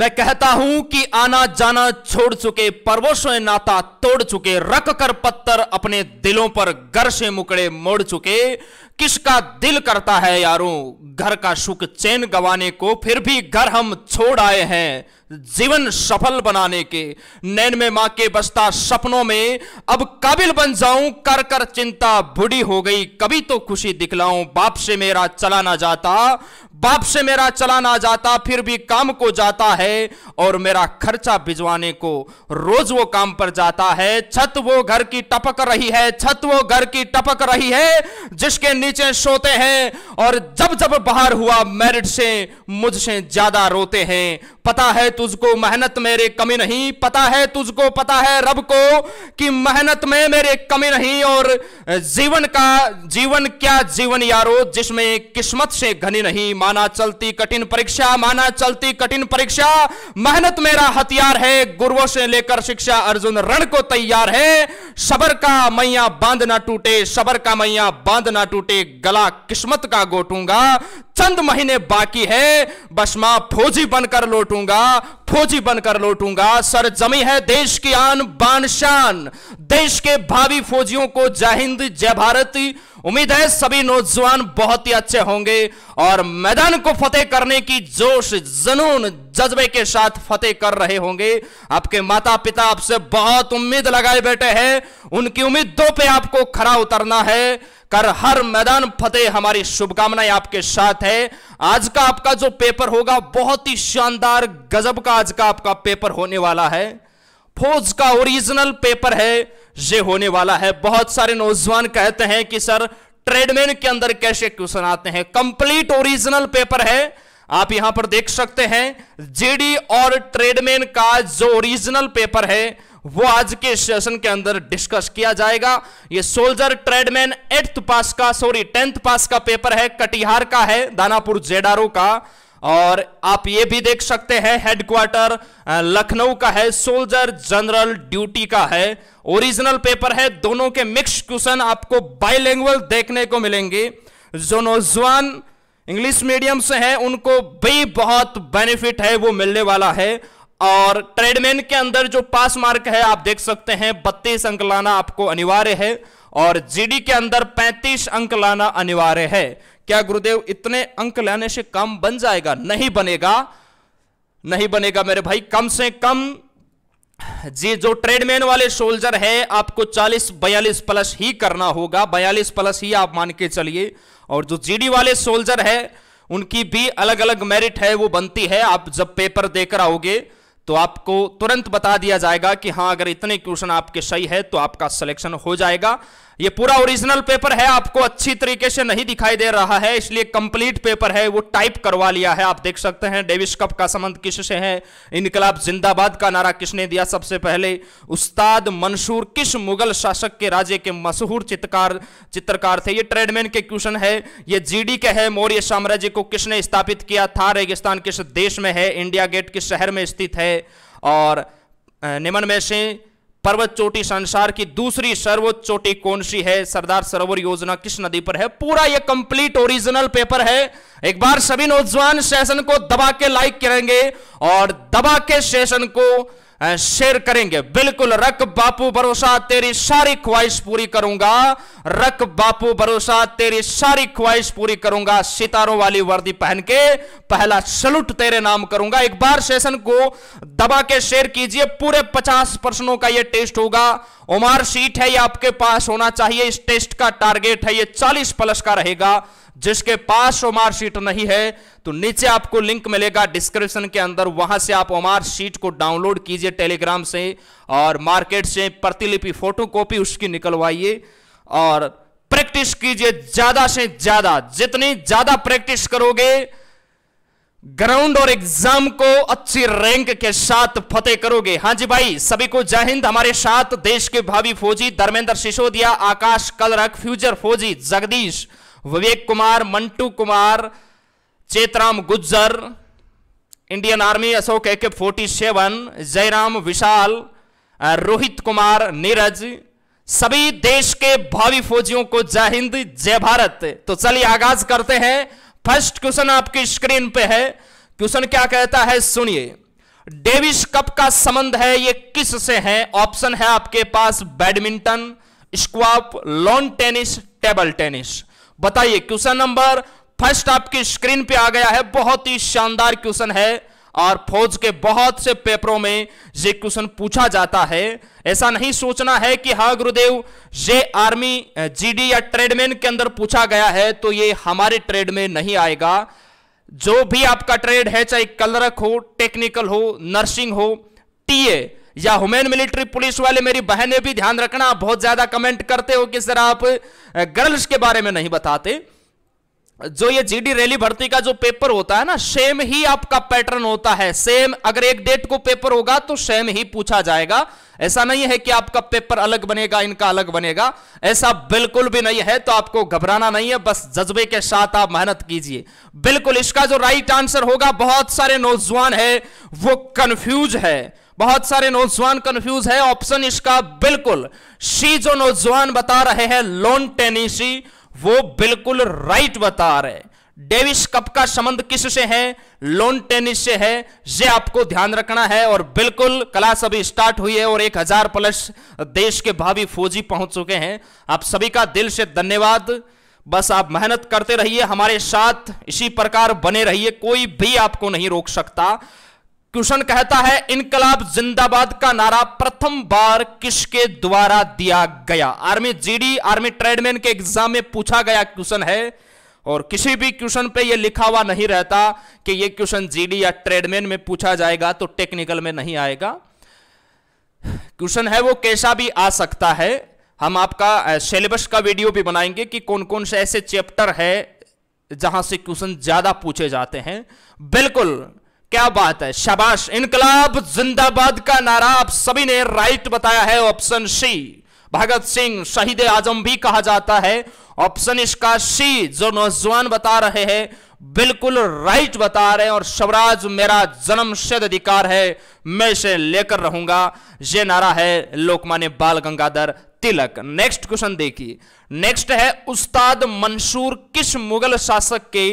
मैं कहता हूं कि आना जाना छोड़ चुके परवशों नाता तोड़ चुके रख कर पत्थर अपने दिलों पर गर से मुकड़े मोड़ चुके किसका दिल करता है यारों घर का सुख चैन गवाने को फिर भी घर हम छोड़ आए हैं जीवन सफल बनाने के नैन में मां के बसता सपनों में अब काबिल बन जाऊं कर कर चिंता बुढ़ी हो गई कभी तो खुशी दिखलाऊं बाप से मेरा चला ना जाता बाप से मेरा चला ना जाता फिर भी काम को जाता है और मेरा खर्चा भिजवाने को रोज वो काम पर जाता है छत वो घर की टपक रही है छत वो घर की टपक रही है जिसके नीचे सोते हैं और जब जब बाहर हुआ मेरिट से मुझसे ज्यादा रोते हैं पता है तुझको मेहनत मेरे कमी नहीं पता है तुझको पता है रब को कि मेहनत में मेरे कमी नहीं और जीवन का जीवन क्या जीवन यारो जिसमें किस्मत से घनी नहीं माना चलती कठिन परीक्षा माना चलती कठिन परीक्षा मेहनत मेरा हथियार है गुरुओं से लेकर शिक्षा अर्जुन रण को तैयार है सबर का मैया बांध ना टूटे सबर का मैया बांध ना टूटे घोटे गला किस्मत का गोटूंगा चंद महीने बाकी है बस मां फौजी बनकर लौटूंगा फौजी बनकर लौटूंगा सर जमी है देश की आन बान शान देश के भावी फौजियों को जय हिंद जय भारत उम्मीद है सभी नौजवान बहुत ही अच्छे होंगे और मैदान को फतेह करने की जोश जनून जज्बे के साथ फतेह कर रहे होंगे आपके माता पिता आपसे बहुत उम्मीद लगाए बैठे हैं उनकी उम्मीदों पे आपको खरा उतरना है कर हर मैदान फतेह हमारी शुभकामनाएं आपके साथ है आज का आपका जो पेपर होगा बहुत ही शानदार गजब का आज का आपका पेपर होने वाला है फौज का ओरिजिनल पेपर है ये होने वाला है बहुत सारे नौजवान कहते हैं कि सर ट्रेडमैन के अंदर कैसे क्वेश्चन आते हैं कंप्लीट ओरिजिनल पेपर है आप यहां पर देख सकते हैं जेडी और ट्रेडमैन का जो ओरिजिनल पेपर है वो आज के सेशन के अंदर डिस्कस किया जाएगा ये सोल्जर ट्रेडमैन एट्थ पास का सॉरी टेंथ पास का पेपर है कटिहार का है दानापुर जेडारो का और आप ये भी देख सकते हैं हेडक्वार्टर लखनऊ का है सोल्जर जनरल ड्यूटी का है ओरिजिनल पेपर है दोनों के मिक्स क्वेश्चन आपको बाइलैंग्वेज देखने को मिलेंगे जो नौजवान इंग्लिश मीडियम से हैं उनको भी बहुत बेनिफिट है वो मिलने वाला है और ट्रेडमैन के अंदर जो पास मार्क है आप देख सकते हैं बत्तीस अंक लाना आपको अनिवार्य है और जीडी के अंदर 35 अंक लाना अनिवार्य है क्या गुरुदेव इतने अंक लाने से कम बन जाएगा नहीं बनेगा नहीं बनेगा मेरे भाई कम से कम जी जो ट्रेडमैन वाले सोल्जर है आपको 40 बयालीस प्लस ही करना होगा बयालीस प्लस ही आप मान के चलिए और जो जीडी वाले सोल्जर है उनकी भी अलग अलग मेरिट है वो बनती है आप जब पेपर देकर आओगे तो आपको तुरंत बता दिया जाएगा कि हाँ अगर इतने क्वेश्चन आपके सही है तो आपका सिलेक्शन हो जाएगा ये पूरा ओरिजिनल पेपर है आपको अच्छी तरीके से नहीं दिखाई दे रहा है इसलिए कंप्लीट पेपर है वो टाइप करवा लिया है आप देख सकते हैं डेविस कप का संबंध किससे है इनकलाब जिंदाबाद का नारा किसने दिया सबसे पहले उस्ताद मंसूर किस मुगल शासक के राज्य के मशहूर चित्रकार चित्रकार थे ये ट्रेडमैन के क्वेश्चन है ये जी के है मौर्य साम्राज्य को किसने स्थापित किया था रेगिस्तान किस देश में है इंडिया गेट किस शहर में स्थित है और निमन में से पर्वत चोटी संसार की दूसरी सर्वोच्च चोटी कौन सी है सरदार सरोवर योजना किस नदी पर है पूरा ये कंप्लीट ओरिजिनल पेपर है एक बार सभी नौजवान सेशन को दबा के लाइक करेंगे और दबा के सेशन को शेयर करेंगे बिल्कुल रख बापू भरोसा तेरी सारी ख्वाहिश पूरी करूंगा रख बापू भरोसा तेरी सारी ख्वाहिश पूरी करूंगा सितारों वाली वर्दी पहन के पहला सलूट तेरे नाम करूंगा एक बार सेशन को दबा के शेयर कीजिए पूरे पचास प्रश्नों का यह टेस्ट होगा उमार सीट है ये आपके पास होना चाहिए इस टेस्ट का टारगेट है ये चालीस प्लस का रहेगा जिसके पास ओमार शीट नहीं है तो नीचे आपको लिंक मिलेगा डिस्क्रिप्शन के अंदर वहां से आप ओमार शीट को डाउनलोड कीजिए टेलीग्राम से और मार्केट से प्रतिलिपि फोटोकॉपी उसकी निकलवाइए और प्रैक्टिस कीजिए ज्यादा से ज्यादा जितनी ज्यादा प्रैक्टिस करोगे ग्राउंड और एग्जाम को अच्छी रैंक के साथ फतेह करोगे हाँ जी भाई सभी को जय हिंद हमारे साथ देश के भावी फौजी धर्मेंद्र सिसोदिया आकाश कलरक फ्यूचर फौजी Jagdish Vivek Kumar Mantu Kumar Chetram Gujjar Indian army Ashok AK forty seven Jairam Vishal Rohit Kumar Neeraj सभी देश के भावी फौजियों को जय हिंद जय भारत तो चलिए आगाज करते हैं फर्स्ट क्वेश्चन आपकी स्क्रीन पे है क्वेश्चन क्या कहता है सुनिए डेविस कप का संबंध है ये किस से है ऑप्शन है आपके पास badminton squash lawn tennis table tennis बताइए क्वेश्चन नंबर फर्स्ट आपकी स्क्रीन पे आ गया है बहुत ही शानदार क्वेश्चन है और फौज के बहुत से पेपरों में ये क्वेश्चन पूछा जाता है ऐसा नहीं सोचना है कि हा गुरुदेव ये आर्मी जीडी या ट्रेडमैन के अंदर पूछा गया है तो ये हमारे ट्रेड में नहीं आएगा जो भी आपका ट्रेड है चाहे कलरक हो टेक्निकल हो नर्सिंग हो टीए या हुमेन मिलिट्री पुलिस वाले मेरी बहनें भी ध्यान रखना आप बहुत ज्यादा कमेंट करते हो कि सर आप गर्ल्स के बारे में नहीं बताते जो ये जीडी रैली भर्ती का जो पेपर होता है ना सेम ही आपका पैटर्न होता है सेम अगर एक डेट को पेपर होगा तो सेम ही पूछा जाएगा ऐसा नहीं है कि आपका पेपर अलग बनेगा इनका अलग बनेगा ऐसा बिल्कुल भी नहीं है तो आपको घबराना नहीं है बस जज्बे के साथ आप मेहनत कीजिए बिल्कुल इसका जो राइट आंसर होगा बहुत सारे नौजवान है वो कंफ्यूज है बहुत सारे नौजवान कंफ्यूज है ऑप्शन इसका बिल्कुल सी जो नौजवान बता रहे हैं लोन टेनिसी वो बिल्कुल राइट बता रहे डेविस कप का संबंध किस से है लोन टेनिस से है ये आपको ध्यान रखना है और बिल्कुल क्लास अभी स्टार्ट हुई है और एक हजार प्लस देश के भावी फौजी पहुंच चुके हैं आप सभी का दिल से धन्यवाद बस आप मेहनत करते रहिए हमारे साथ इसी प्रकार बने रहिए कोई भी आपको नहीं रोक सकता क्वेश्चन कहता है इनकलाब जिंदाबाद का नारा प्रथम बार किसके द्वारा दिया गया आर्मी जीडी आर्मी ट्रेडमैन के एग्जाम में पूछा गया क्वेश्चन है और किसी भी क्वेश्चन पे ये लिखा हुआ नहीं रहता कि ये क्वेश्चन जीडी या ट्रेडमैन में पूछा जाएगा तो टेक्निकल में नहीं आएगा क्वेश्चन है वो कैसा भी आ सकता है हम आपका सिलेबस का वीडियो भी बनाएंगे कि कौन कौन से ऐसे चैप्टर है जहां से क्वेश्चन ज्यादा पूछे जाते हैं बिल्कुल क्या बात है शाबाश इनकलाब जिंदाबाद का नारा आप सभी ने राइट बताया है ऑप्शन सी भगत सिंह शहीद आजम भी कहा जाता है ऑप्शन इसका सी जो नौजवान बता रहे हैं बिल्कुल राइट बता रहे हैं और स्वराज मेरा जन्म अधिकार है मैं इसे लेकर रहूंगा यह नारा है लोकमान्य बाल गंगाधर तिलक नेक्स्ट क्वेश्चन देखिए नेक्स्ट है उस्ताद मंसूर किस मुगल शासक के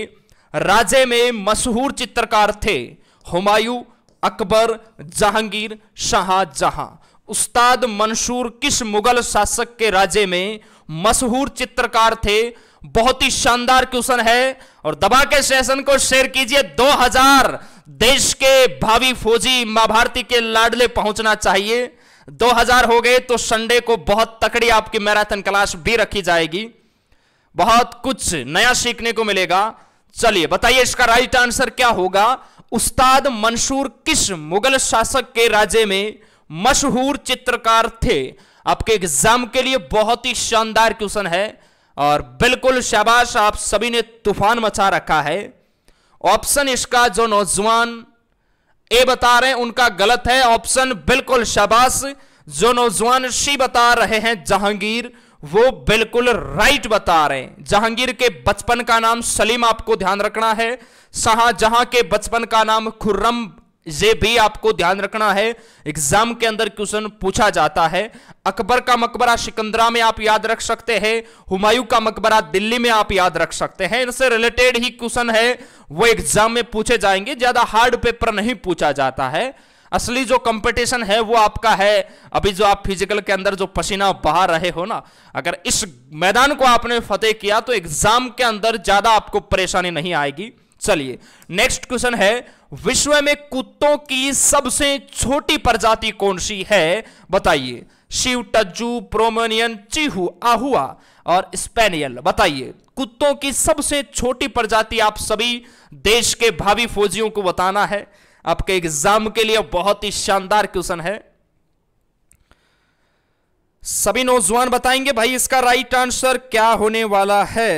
राजे में मशहूर चित्रकार थे हुमायूं अकबर जहांगीर शाहजहां उस्ताद मंसूर किस मुगल शासक के राज्य में मशहूर चित्रकार थे बहुत ही शानदार क्वेश्चन है और दबा के सेशन को शेयर कीजिए 2000 देश के भावी फौजी मां भारती के लाडले पहुंचना चाहिए 2000 हो गए तो संडे को बहुत तकड़ी आपकी मैराथन क्लास भी रखी जाएगी बहुत कुछ नया सीखने को मिलेगा चलिए बताइए इसका राइट आंसर क्या होगा उस्ताद मंशूर किस मुगल शासक के राज्य में मशहूर चित्रकार थे आपके एग्जाम के लिए बहुत ही शानदार क्वेश्चन है और बिल्कुल शाबाश आप सभी ने तूफान मचा रखा है ऑप्शन इसका जो नौजवान ए बता रहे हैं उनका गलत है ऑप्शन बिल्कुल शाबाश जो नौजवान सी बता रहे हैं जहांगीर वो बिल्कुल राइट बता रहे हैं जहांगीर के बचपन का नाम सलीम आपको ध्यान रखना है शाहजहां के बचपन का नाम खुर्रम ये भी आपको ध्यान रखना है एग्जाम के अंदर क्वेश्चन पूछा जाता है अकबर का मकबरा सिकंदरा में आप याद रख सकते हैं हुमायूं का मकबरा दिल्ली में आप याद रख सकते हैं इनसे रिलेटेड ही क्वेश्चन है वो एग्जाम में पूछे जाएंगे ज्यादा हार्ड पेपर नहीं पूछा जाता है असली जो कंपटीशन है वो आपका है अभी जो आप फिजिकल के अंदर जो पसीना बहा रहे हो ना अगर इस मैदान को आपने फतेह किया तो एग्जाम के अंदर ज्यादा आपको परेशानी नहीं आएगी चलिए नेक्स्ट क्वेश्चन है विश्व में कुत्तों की सबसे छोटी प्रजाति कौन सी है बताइए शिव टज्जू प्रोमोनियन चीहू आहुआ और स्पेनियल बताइए कुत्तों की सबसे छोटी प्रजाति आप सभी देश के भावी फौजियों को बताना है आपके एग्जाम के लिए बहुत ही शानदार क्वेश्चन है सभी नौजवान बताएंगे भाई इसका राइट आंसर क्या होने वाला है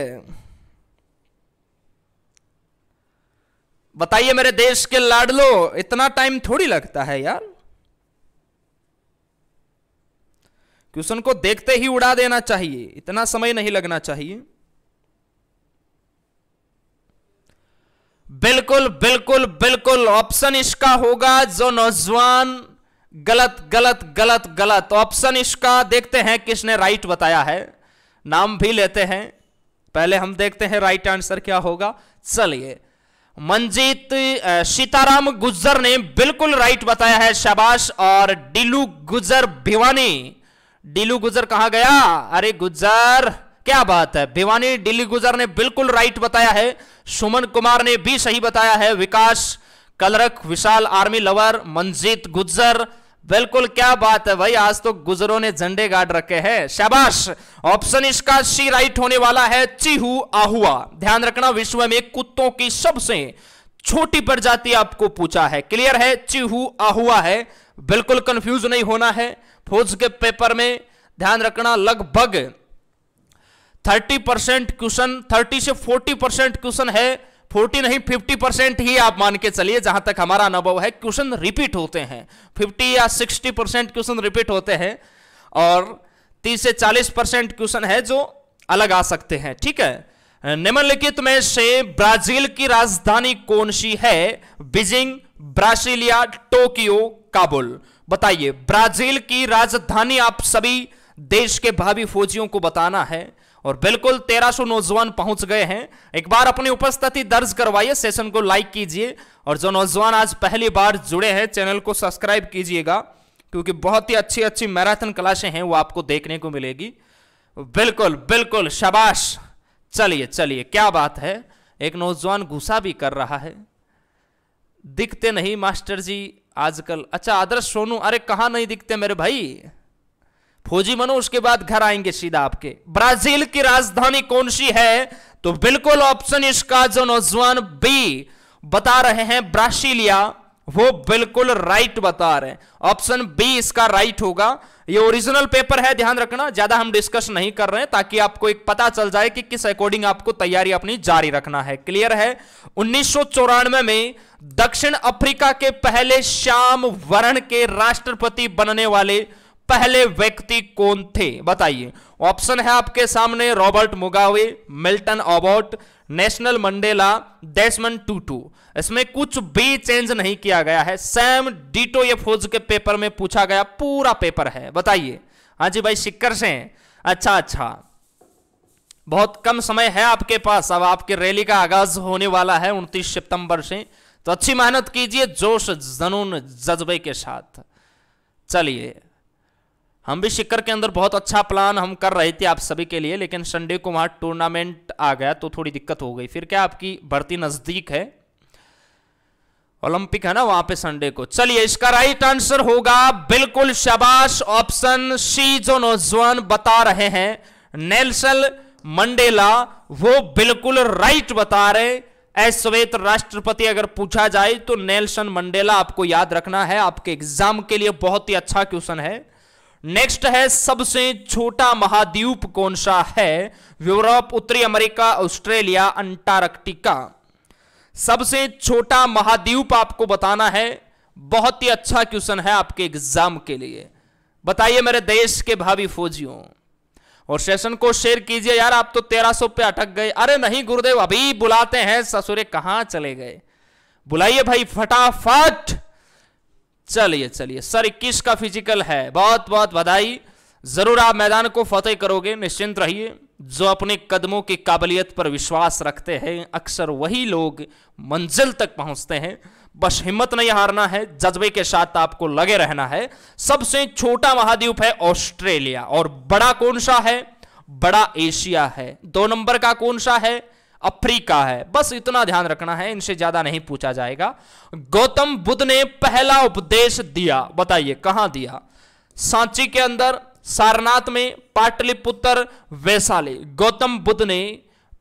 बताइए मेरे देश के लाडलो इतना टाइम थोड़ी लगता है यार क्वेश्चन को देखते ही उड़ा देना चाहिए इतना समय नहीं लगना चाहिए बिल्कुल बिल्कुल बिल्कुल ऑप्शन इसका होगा जो नौजवान गलत गलत गलत गलत ऑप्शन इसका देखते हैं किसने राइट बताया है नाम भी लेते हैं पहले हम देखते हैं राइट आंसर क्या होगा चलिए मंजीत सीताराम गुज्जर ने बिल्कुल राइट बताया है शाबाश और डिलू गुजर भिवानी डिलू गुजर कहा गया अरे गुजर क्या बात है भिवानी डिली गुजर ने बिल्कुल राइट बताया है सुमन कुमार ने भी सही बताया है विकास कलरक विशाल आर्मी लवर मंजीत गुज्जर बिल्कुल क्या बात है भाई आज तो गुजरों ने झंडे गाड़ रखे हैं शाबाश ऑप्शन इसका सी राइट होने वाला है चिहू आहुआ ध्यान रखना विश्व में कुत्तों की सबसे छोटी प्रजाति आपको पूछा है क्लियर है चिहू आहुआ है बिल्कुल कंफ्यूज नहीं होना है फोज के पेपर में ध्यान रखना लगभग थर्टी परसेंट क्वेश्चन थर्टी से फोर्टी परसेंट क्वेश्चन है फोर्टी नहीं फिफ्टी परसेंट ही आप मान के चलिए जहां तक हमारा अनुभव है क्वेश्चन रिपीट होते हैं फिफ्टी या सिक्सटी परसेंट क्वेश्चन रिपीट होते हैं और तीस से चालीस परसेंट क्वेश्चन है जो अलग आ सकते हैं ठीक है निम्नलिखित में से ब्राजील की राजधानी कौन सी है बीजिंग ब्रासिलिया टोक्यो काबुल बताइए ब्राजील की राजधानी आप सभी देश के भावी फौजियों को बताना है और बिल्कुल 1300 नौजवान पहुंच गए हैं एक बार अपनी उपस्थिति दर्ज करवाइए सेशन को लाइक कीजिए और जो नौजवान आज पहली बार जुड़े हैं चैनल को सब्सक्राइब कीजिएगा क्योंकि बहुत ही अच्छी अच्छी मैराथन क्लासें हैं वो आपको देखने को मिलेगी बिल्कुल बिल्कुल शबाश चलिए चलिए क्या बात है एक नौजवान गुस्सा भी कर रहा है दिखते नहीं मास्टर जी आजकल अच्छा आदर्श सोनू अरे कहाँ नहीं दिखते मेरे भाई फौजी मनो उसके बाद घर आएंगे सीधा आपके ब्राजील की राजधानी कौन सी है तो बिल्कुल ऑप्शन इसका जो नौजवान बी बता रहे हैं ब्रासिलिया वो बिल्कुल राइट बता रहे हैं ऑप्शन बी इसका राइट होगा ये ओरिजिनल पेपर है ध्यान रखना ज्यादा हम डिस्कस नहीं कर रहे हैं ताकि आपको एक पता चल जाए कि किस अकॉर्डिंग आपको तैयारी अपनी जारी रखना है क्लियर है उन्नीस में दक्षिण अफ्रीका के पहले श्याम वर्ण के राष्ट्रपति बनने वाले पहले व्यक्ति कौन थे बताइए ऑप्शन है आपके सामने Robert Mugabe Milton Obote Nelson Mandela Desmond Tutu इसमें कुछ भी चेंज नहीं किया गया है सैम डीटो ये फोज के पेपर में पूछा गया पूरा पेपर है बताइए हाँ जी भाई सिक्कर से अच्छा अच्छा बहुत कम समय है आपके पास अब आपके रैली का आगाज होने वाला है 29 सितंबर से तो अच्छी मेहनत कीजिए जोश जनून जज्बे के साथ चलिए हम भी शिखर के अंदर बहुत अच्छा प्लान हम कर रहे थे आप सभी के लिए लेकिन संडे को वहाँ टूर्नामेंट आ गया तो थोड़ी दिक्कत हो गई फिर क्या आपकी भर्ती नज़दीक है ओलंपिक है ना वहां पे संडे को चलिए इसका राइट आंसर होगा बिल्कुल शबाश ऑप्शन सी जो नौजवान बता रहे हैं नेल्सन मंडेला वो बिल्कुल राइट बता रहे अश्वेत राष्ट्रपति अगर पूछा जाए तो नेल्सन मंडेला आपको याद रखना है आपके एग्जाम के लिए बहुत ही अच्छा क्वेश्चन है नेक्स्ट है सबसे छोटा महाद्वीप कौन सा है यूरोप उत्तरी अमेरिका ऑस्ट्रेलिया अंटार्कटिका सबसे छोटा महाद्वीप आपको बताना है बहुत ही अच्छा क्वेश्चन है आपके एग्जाम के लिए बताइए मेरे देश के भावी फौजियों और सेशन को शेयर कीजिए यार आप तो तेरह सौ पे अटक गए अरे नहीं गुरुदेव अभी बुलाते हैं ससुरे कहां चले गए बुलाइए भाई फटाफट चलिए चलिए सर इक्कीस का फिजिकल है बहुत बहुत बधाई जरूर आप मैदान को फतेह करोगे निश्चिंत रहिए जो अपने कदमों की काबिलियत पर विश्वास रखते हैं अक्सर वही लोग मंजिल तक पहुंचते हैं बस हिम्मत नहीं हारना है जज्बे के साथ आपको लगे रहना है सबसे छोटा महाद्वीप है ऑस्ट्रेलिया और बड़ा कौन सा है बड़ा एशिया है दो नंबर का कौन सा है अफ्रीका है बस इतना ध्यान रखना है इनसे ज्यादा नहीं पूछा जाएगा गौतम बुद्ध ने पहला उपदेश दिया बताइए कहां दिया सांची के अंदर सारनाथ में पाटलिपुत्र वैशाली गौतम बुद्ध ने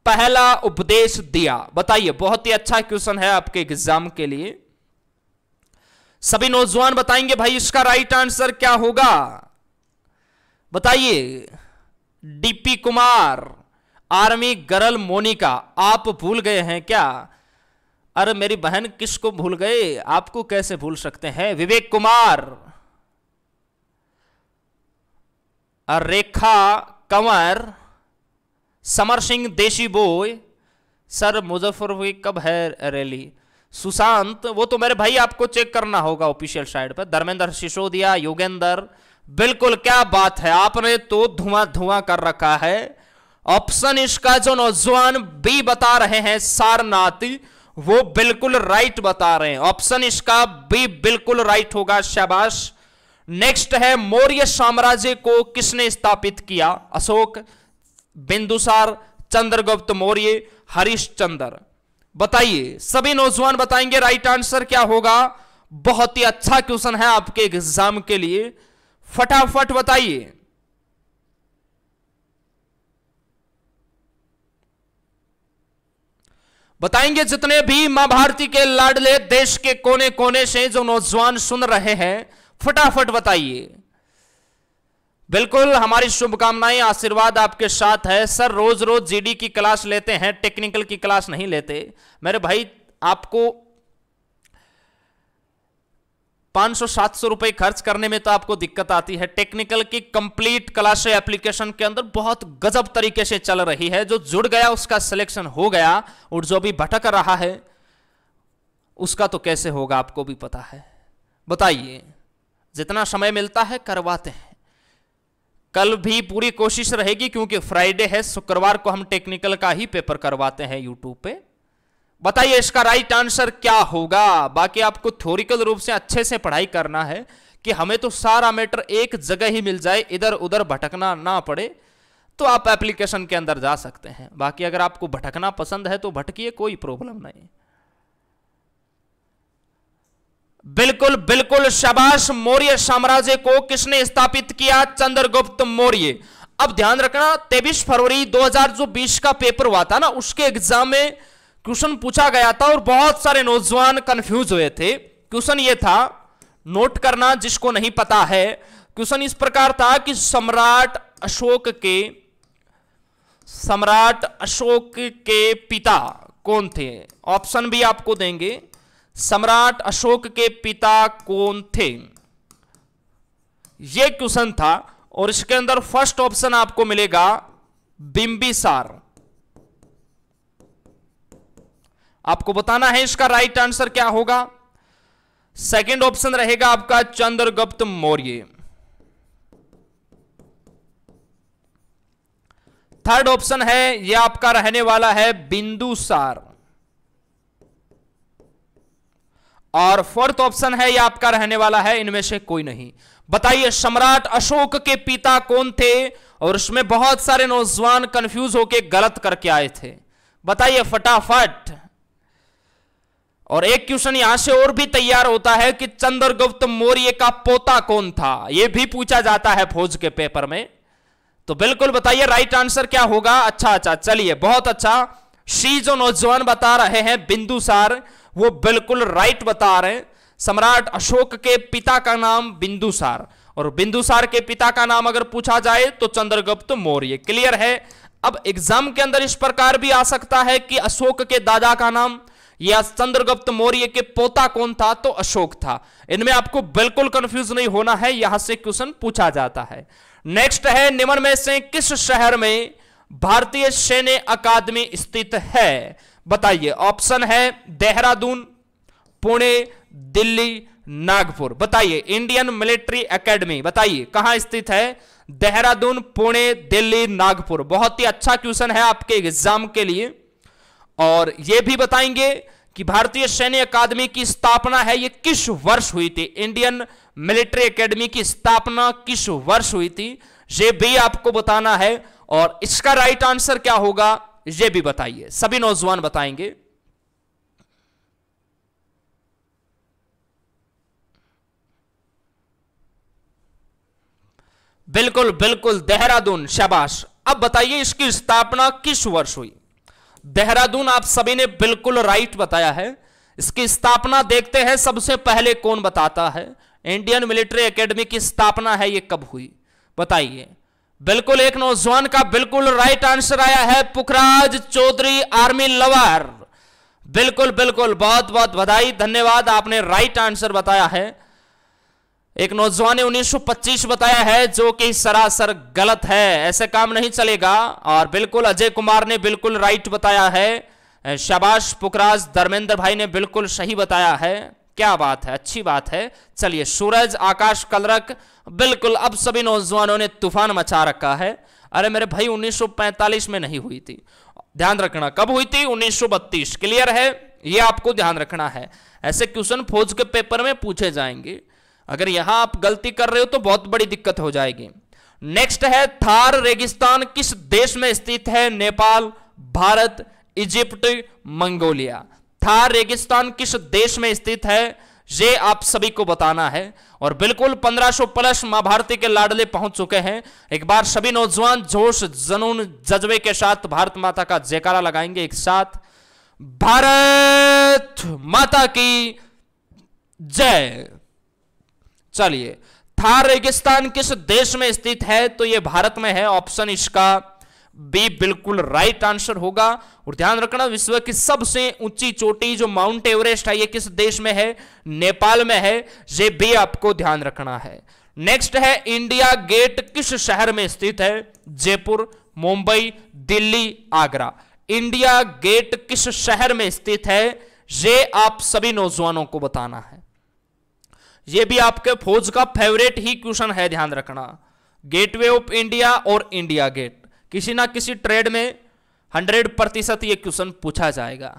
पहला उपदेश दिया बताइए बहुत ही अच्छा क्वेश्चन है आपके एग्जाम के लिए सभी नौजवान बताएंगे भाई इसका राइट आंसर क्या होगा बताइए D P Kumar army girl Monika आप भूल गए हैं क्या अरे मेरी बहन किसको भूल गए आपको कैसे भूल सकते हैं विवेक कुमार रेखा कंवर समर सिंह देशी बोय सर मुजफ्फरपुर कब है रैली सुशांत वो तो मेरे भाई आपको चेक करना होगा ऑफिशियल साइड पर धर्मेंद्र सिसोदिया योगेंद्र बिल्कुल क्या बात है आपने तो धुआं धुआं कर रखा है ऑप्शन इसका जो नौजवान बी बता रहे हैं सारनाथ वो बिल्कुल राइट बता रहे हैं ऑप्शन इसका बी बिल्कुल राइट होगा शाबाश नेक्स्ट है मौर्य साम्राज्य को किसने स्थापित किया अशोक बिंदुसार चंद्रगुप्त मौर्य हरिश्चंद्र बताइए सभी नौजवान बताएंगे राइट आंसर क्या होगा बहुत ही अच्छा क्वेश्चन है आपके एग्जाम के लिए फटाफट बताइए बताएंगे जितने भी मां भारती के लाडले देश के कोने कोने से जो नौजवान सुन रहे हैं फटाफट बताइए बिल्कुल हमारी शुभकामनाएं आशीर्वाद आपके साथ है सर रोज रोज जीडी की क्लास लेते हैं टेक्निकल की क्लास नहीं लेते मेरे भाई आपको 500-700 रुपए खर्च करने में तो आपको दिक्कत आती है टेक्निकल की कंप्लीट क्लास एप्लीकेशन के अंदर बहुत गजब तरीके से चल रही है जो जुड़ गया उसका सिलेक्शन हो गया और जो भी भटक रहा है उसका तो कैसे होगा आपको भी पता है बताइए जितना समय मिलता है करवाते हैं कल भी पूरी कोशिश रहेगी क्योंकि फ्राइडे है शुक्रवार को हम टेक्निकल का ही पेपर करवाते हैं यूट्यूब पे बताइए इसका राइट आंसर क्या होगा बाकी आपको थोरिकल रूप से अच्छे से पढ़ाई करना है कि हमें तो सारा मैटर एक जगह ही मिल जाए इधर उधर भटकना ना पड़े तो आप एप्लीकेशन के अंदर जा सकते हैं बाकी अगर आपको भटकना पसंद है तो भटकिए कोई प्रॉब्लम नहीं बिल्कुल बिल्कुल शबाश मौर्य साम्राज्य को किसने स्थापित किया चंद्रगुप्त मौर्य अब ध्यान रखना 23 फरवरी 2020 का पेपर हुआ था ना उसके एग्जाम में क्वेश्चन पूछा गया था और बहुत सारे नौजवान कंफ्यूज हुए थे क्वेश्चन ये था नोट करना जिसको नहीं पता है क्वेश्चन इस प्रकार था कि सम्राट अशोक के सम्राट अशोक के पिता कौन थे ऑप्शन भी आपको देंगे सम्राट अशोक के पिता कौन थे यह क्वेश्चन था और इसके अंदर फर्स्ट ऑप्शन आपको मिलेगा बिंबिसार आपको बताना है इसका राइट आंसर क्या होगा सेकंड ऑप्शन रहेगा आपका चंद्रगुप्त मौर्य थर्ड ऑप्शन है यह आपका रहने वाला है बिंदुसार और फोर्थ ऑप्शन है यह आपका रहने वाला है इनमें से कोई नहीं बताइए सम्राट अशोक के पिता कौन थे और उसमें बहुत सारे नौजवान कंफ्यूज होकर गलत करके आए थे बताइए फटाफट और एक क्वेश्चन यहां से और भी तैयार होता है कि चंद्रगुप्त मौर्य का पोता कौन था यह भी पूछा जाता है फौज के पेपर में तो बिल्कुल बताइए राइट आंसर क्या होगा अच्छा अच्छा चलिए बहुत अच्छा शी जो नौजवान बता रहे हैं बिंदुसार वो बिल्कुल राइट बता रहे हैं सम्राट अशोक के पिता का नाम बिंदुसार और बिंदुसार के पिता का नाम अगर पूछा जाए तो चंद्रगुप्त मौर्य क्लियर है अब एग्जाम के अंदर इस प्रकार भी आ सकता है कि अशोक के दादा का नाम या चंद्रगुप्त मौर्य के पोता कौन था तो अशोक था इनमें आपको बिल्कुल कंफ्यूज नहीं होना है यहां से क्वेश्चन पूछा जाता है नेक्स्ट है निम्न में से किस शहर में भारतीय सैन्य अकादमी स्थित है बताइए ऑप्शन है देहरादून पुणे दिल्ली नागपुर बताइए इंडियन मिलिट्री एकेडमी बताइए कहां स्थित है देहरादून पुणे दिल्ली नागपुर बहुत ही अच्छा क्वेश्चन है आपके एग्जाम के लिए और यह भी बताएंगे कि भारतीय सैन्य अकादमी की स्थापना है ये किस वर्ष हुई थी इंडियन मिलिट्री एकेडमी की स्थापना किस वर्ष हुई थी ये भी आपको बताना है और इसका राइट आंसर क्या होगा ये भी बताइए सभी नौजवान बताएंगे बिल्कुल बिल्कुल देहरादून शाबाश अब बताइए इसकी स्थापना किस वर्ष हुई देहरादून आप सभी ने बिल्कुल राइट बताया है इसकी स्थापना देखते हैं सबसे पहले कौन बताता है इंडियन मिलिट्री एकेडमी की स्थापना है ये कब हुई बताइए बिल्कुल एक नौजवान का बिल्कुल राइट आंसर आया है पुखराज चौधरी आर्मी लवर बिल्कुल बिल्कुल बहुत बहुत बधाई धन्यवाद आपने राइट आंसर बताया है एक नौजवान ने 1925 बताया है जो कि सरासर गलत है ऐसे काम नहीं चलेगा और बिल्कुल अजय कुमार ने बिल्कुल राइट बताया है शाबाश पुखराज धर्मेंद्र भाई ने बिल्कुल सही बताया है क्या बात है अच्छी बात है चलिए सूरज आकाश कलरक बिल्कुल अब सभी नौजवानों ने तूफान मचा रखा है अरे मेरे भाई 1945 में नहीं हुई थी ध्यान रखना कब हुई थी 1932 क्लियर है ये आपको ध्यान रखना है ऐसे क्वेश्चन फौज के पेपर में पूछे जाएंगे अगर यहां आप गलती कर रहे हो तो बहुत बड़ी दिक्कत हो जाएगी नेक्स्ट है थार रेगिस्तान किस देश में स्थित है नेपाल भारत इजिप्ट मंगोलिया थार रेगिस्तान किस देश में स्थित है ये आप सभी को बताना है और बिल्कुल 1500 प्लस मां भारती के लाडले पहुंच चुके हैं एक बार सभी नौजवान जोश जनून जज्बे के साथ भारत माता का जयकारा लगाएंगे एक साथ भारत माता की जय चलिए थार रेगिस्तान किस देश में स्थित है तो यह भारत में है ऑप्शन इसका बी बिल्कुल राइट आंसर होगा और ध्यान रखना विश्व की सबसे ऊंची चोटी जो माउंट एवरेस्ट है ये किस देश में है नेपाल में है ये भी आपको ध्यान रखना है नेक्स्ट है इंडिया गेट किस शहर में स्थित है जयपुर मुंबई दिल्ली आगरा इंडिया गेट किस शहर में स्थित है ये आप सभी नौजवानों को बताना है ये भी आपके फौज का फेवरेट ही क्वेश्चन है ध्यान रखना गेटवे ऑफ इंडिया और इंडिया गेट किसी ना किसी ट्रेड में हंड्रेड प्रतिशत ये क्वेश्चन पूछा जाएगा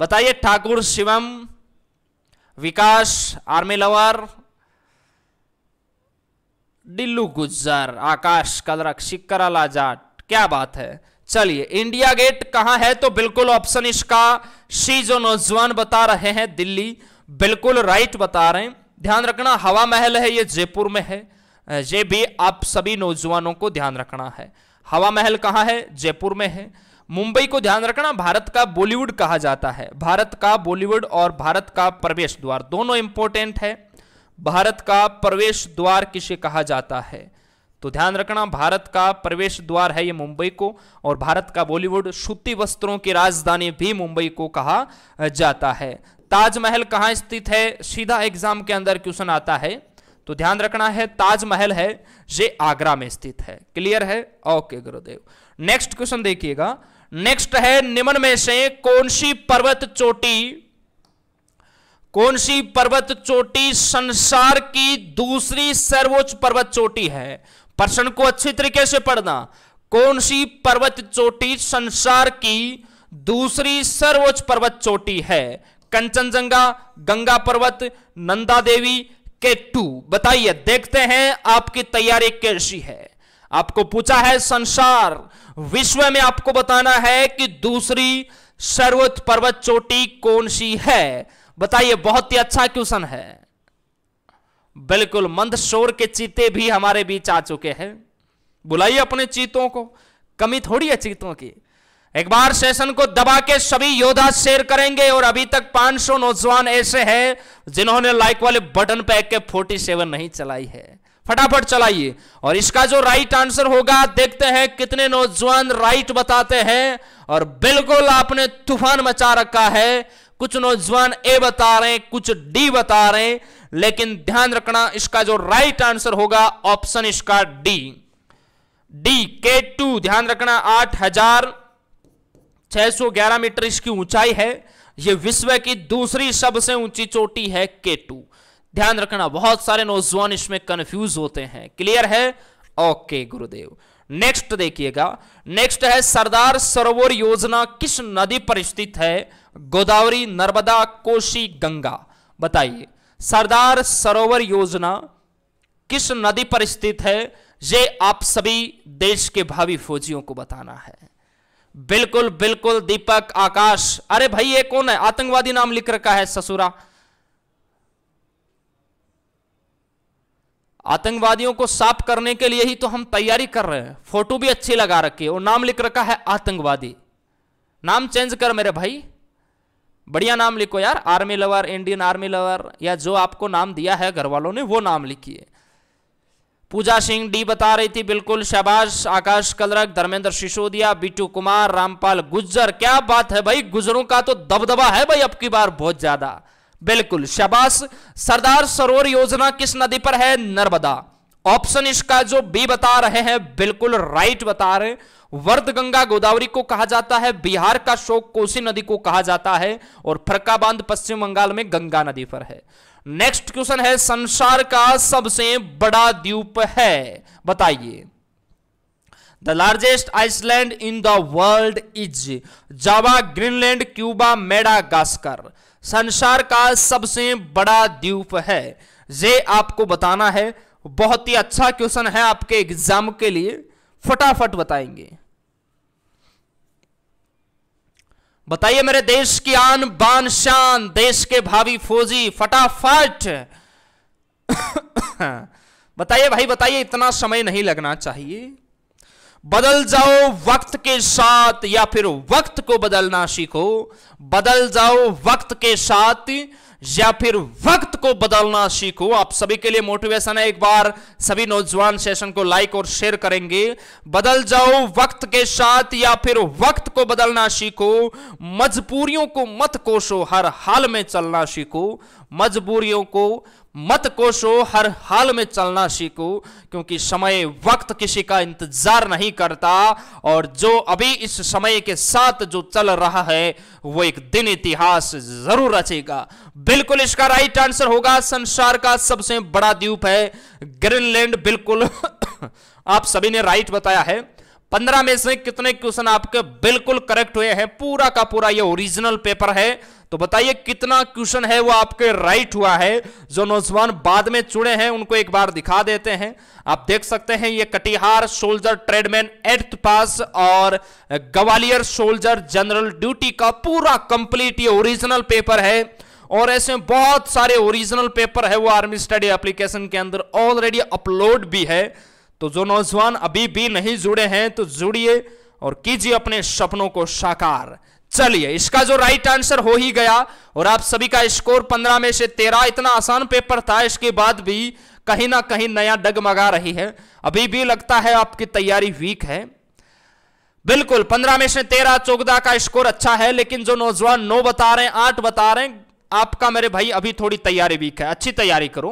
बताइए ठाकुर शिवम विकास आर्मी लवर डिल्लू गुज्जर आकाश कलरक शिक्कर जाट क्या बात है चलिए इंडिया गेट कहां है तो बिल्कुल ऑप्शन इसका सी जो नौजवान बता रहे हैं दिल्ली बिल्कुल राइट बता रहे हैं ध्यान रखना हवा महल है ये जयपुर में है ये भी आप सभी नौजवानों को ध्यान रखना है हवा महल कहाँ है जयपुर में है मुंबई को ध्यान रखना भारत का बॉलीवुड कहा जाता है भारत का बॉलीवुड और भारत का प्रवेश द्वार दोनों इंपॉर्टेंट है भारत का प्रवेश द्वार किसे कहा जाता है तो ध्यान रखना भारत का प्रवेश द्वार है ये मुंबई को और भारत का बॉलीवुड सूती वस्त्रों की राजधानी भी मुंबई को कहा जाता है ताजमहल कहाँ स्थित है सीधा एग्जाम के अंदर क्वेश्चन आता है तो ध्यान रखना है ताजमहल है ये आगरा में स्थित है क्लियर है ओके गुरुदेव नेक्स्ट क्वेश्चन देखिएगा नेक्स्ट है निम्न में से कौन सी पर्वत चोटी कौन सी पर्वत चोटी संसार की दूसरी सर्वोच्च पर्वत चोटी है प्रश्न को अच्छी तरीके से पढ़ना कौन सी पर्वत चोटी संसार की दूसरी सर्वोच्च पर्वत चोटी है कंचनजंगा गंगा पर्वत नंदा देवी के टू बताइए देखते हैं आपकी तैयारी कैसी है आपको पूछा है संसार विश्व में आपको बताना है कि दूसरी सर्वोच्च पर्वत चोटी कौन सी है बताइए बहुत ही अच्छा क्वेश्चन है बिल्कुल मंदशोर के चीते भी हमारे बीच आ चुके हैं बुलाइए अपने चीतों को कमी थोड़ी है चीतों की एक बार सेशन को दबा के सभी योद्धा शेयर करेंगे और अभी तक 500 नौजवान ऐसे हैं जिन्होंने लाइक वाले बटन पे के 47 नहीं चलाई है फटाफट चलाइए और इसका जो राइट आंसर होगा देखते हैं कितने नौजवान राइट बताते हैं और बिल्कुल आपने तूफान मचा रखा है कुछ नौजवान ए बता रहे हैं कुछ डी बता रहे हैं लेकिन ध्यान रखना इसका जो राइट आंसर होगा ऑप्शन इसका डी डी के टू ध्यान रखना आठ हजार 611 मीटर इसकी ऊंचाई है यह विश्व की दूसरी सबसे ऊंची चोटी है के ध्यान रखना बहुत सारे नौजवान इसमें कंफ्यूज होते हैं क्लियर है ओके गुरुदेव नेक्स्ट देखिएगा नेक्स्ट है सरदार सरोवर योजना किस नदी पर स्थित है गोदावरी नर्मदा कोशी गंगा बताइए सरदार सरोवर योजना किस नदी पर स्थित है ये आप सभी देश के भावी फौजियों को बताना है बिल्कुल बिल्कुल दीपक आकाश अरे भाई ये कौन है आतंकवादी नाम लिख रखा है ससुरा आतंकवादियों को साफ करने के लिए ही तो हम तैयारी कर रहे हैं फोटो भी अच्छी लगा रखी है और नाम लिख रखा है आतंकवादी नाम चेंज कर मेरे भाई बढ़िया नाम लिखो यार army lover Indian army lover या जो आपको नाम दिया है घर वालों ने वो नाम लिखिए पूजा सिंह डी बता रही थी बिल्कुल शहबाज आकाश कलरक धर्मेंद्र सिसोदिया बीटू कुमार रामपाल गुज्जर क्या बात है भाई गुजरों का तो दबदबा है भाई अब की बार बहुत ज्यादा बिल्कुल शहबाज सरदार सरोवर योजना किस नदी पर है नर्मदा ऑप्शन इसका जो बी बता रहे हैं बिल्कुल राइट बता रहे वर्द गंगा गोदावरी को कहा जाता है बिहार का शोक कोसी नदी को कहा जाता है और फरका बांध पश्चिम बंगाल में गंगा नदी पर है नेक्स्ट क्वेश्चन है संसार का सबसे बड़ा द्वीप है बताइए the largest island in the world is Java Greenland Cuba Madagascar संसार का सबसे बड़ा द्वीप है ये आपको बताना है बहुत ही अच्छा क्वेश्चन है आपके एग्जाम के लिए फटाफट बताएंगे बताइए मेरे देश की आन बान शान देश के भावी फौजी फटाफट बताइए भाई बताइए इतना समय नहीं लगना चाहिए बदल जाओ वक्त के साथ या फिर वक्त को बदलना सीखो बदल जाओ वक्त के साथ या फिर वक्त को बदलना सीखो आप सभी के लिए मोटिवेशन है एक बार सभी नौजवान सेशन को लाइक और शेयर करेंगे बदल जाओ वक्त के साथ या फिर वक्त को बदलना सीखो मजबूरियों को मत कोसो हर हाल में चलना सीखो मजबूरियों को मत कोसो हर हाल में चलना सीखो क्योंकि समय वक्त किसी का इंतजार नहीं करता और जो अभी इस समय के साथ जो चल रहा है वो एक दिन इतिहास जरूर रचेगा बिल्कुल इसका राइट आंसर होगा संसार का सबसे बड़ा द्वीप है ग्रीनलैंड बिल्कुल आप सभी ने राइट बताया है पंद्रह में से कितने क्वेश्चन आपके बिल्कुल करेक्ट हुए हैं पूरा का पूरा ये ओरिजिनल पेपर है तो बताइए कितना क्वेश्चन है वो आपके राइट हुआ है जो नौजवान बाद में चुने हैं उनको एक बार दिखा देते हैं आप देख सकते हैं ये Katihar soldier tradesman eighth pass और ग्वालियर सोल्जर जनरल ड्यूटी का पूरा कंप्लीट ये ओरिजिनल पेपर है और ऐसे बहुत सारे ओरिजिनल पेपर है वो आर्मी स्टडी एप्लीकेशन के अंदर ऑलरेडी अपलोड भी है तो जो नौजवान अभी भी नहीं जुड़े हैं तो जुड़िए और कीजिए अपने सपनों को साकार चलिए इसका जो राइट आंसर हो ही गया और आप सभी का स्कोर पंद्रह में से तेरह इतना आसान पेपर था इसके बाद भी कहीं ना कहीं नया डगमगा रही है अभी भी लगता है आपकी तैयारी वीक है बिल्कुल पंद्रह में से तेरह चौकदा का स्कोर अच्छा है लेकिन जो नौजवान नौ बता रहे हैं आठ बता रहे हैं आपका मेरे भाई अभी थोड़ी तैयारी वीक है अच्छी तैयारी करो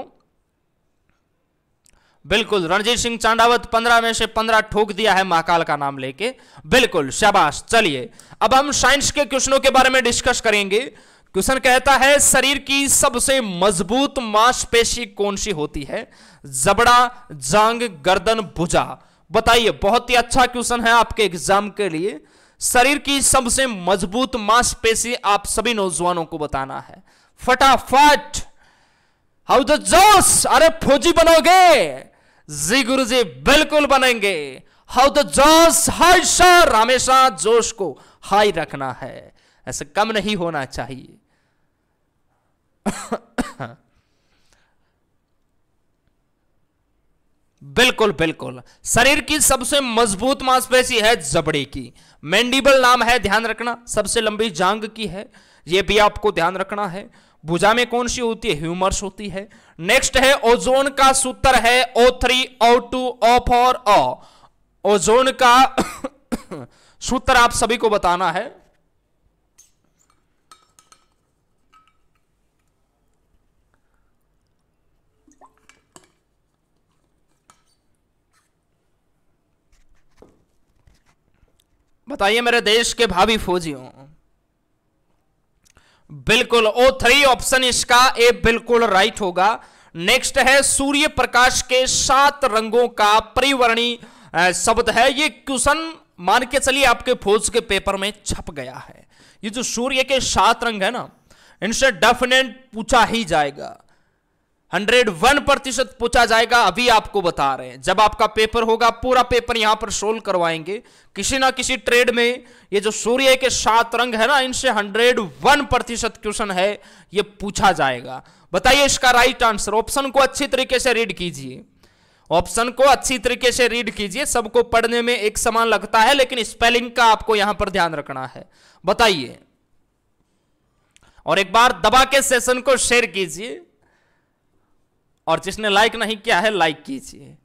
बिल्कुल रणजीत सिंह चांडावत पंद्रह में से पंद्रह ठोक दिया है महाकाल का नाम लेके बिल्कुल शाबाश चलिए अब हम साइंस के क्वेश्चनों के बारे में डिस्कस करेंगे क्वेश्चन कहता है शरीर की सबसे मजबूत मांसपेशी कौन सी होती है जबड़ा जांग गर्दन भुजा बताइए बहुत ही अच्छा क्वेश्चन है आपके एग्जाम के लिए शरीर की सबसे मजबूत मांसपेशी आप सभी नौजवानों को बताना है फटाफट हाउ द जोश अरे फौजी बनोगे जी गुरु जी बिल्कुल बनेंगे how the josh high sir हमेशा जोश को हाई रखना है ऐसे कम नहीं होना चाहिए बिल्कुल बिल्कुल शरीर की सबसे मजबूत मांसपेशी है जबड़े की मैंडिबल नाम है ध्यान रखना सबसे लंबी जांग की है यह भी आपको ध्यान रखना है भुजा में कौन सी होती है ह्यूमर्स होती है नेक्स्ट है ओजोन का सूत्र है O three O two O four O ozone का सूत्र आप सभी को बताना है बताइए मेरे देश के भावी फौजियों बिल्कुल ओ थ्री ऑप्शन इसका ए बिल्कुल राइट होगा नेक्स्ट है सूर्य प्रकाश के सात रंगों का परिवर्णी शब्द है ये क्वेश्चन मान के चलिए आपके फोज के पेपर में छप गया है ये जो सूर्य के सात रंग है ना इनसे डेफिनेट पूछा ही जाएगा 101 प्रतिशत पूछा जाएगा अभी आपको बता रहे हैं जब आपका पेपर होगा पूरा पेपर यहां पर सोल्व करवाएंगे किसी ना किसी ट्रेड में ये जो सूर्य के सात रंग है ना इनसे 101 प्रतिशत क्वेश्चन है ये पूछा जाएगा बताइए इसका राइट आंसर ऑप्शन को अच्छी तरीके से रीड कीजिए ऑप्शन को अच्छी तरीके से रीड कीजिए सबको पढ़ने में एक समान लगता है लेकिन स्पेलिंग का आपको यहां पर ध्यान रखना है बताइए और एक बार दबा के सेशन को शेयर कीजिए और जिसने लाइक नहीं किया है लाइक कीजिए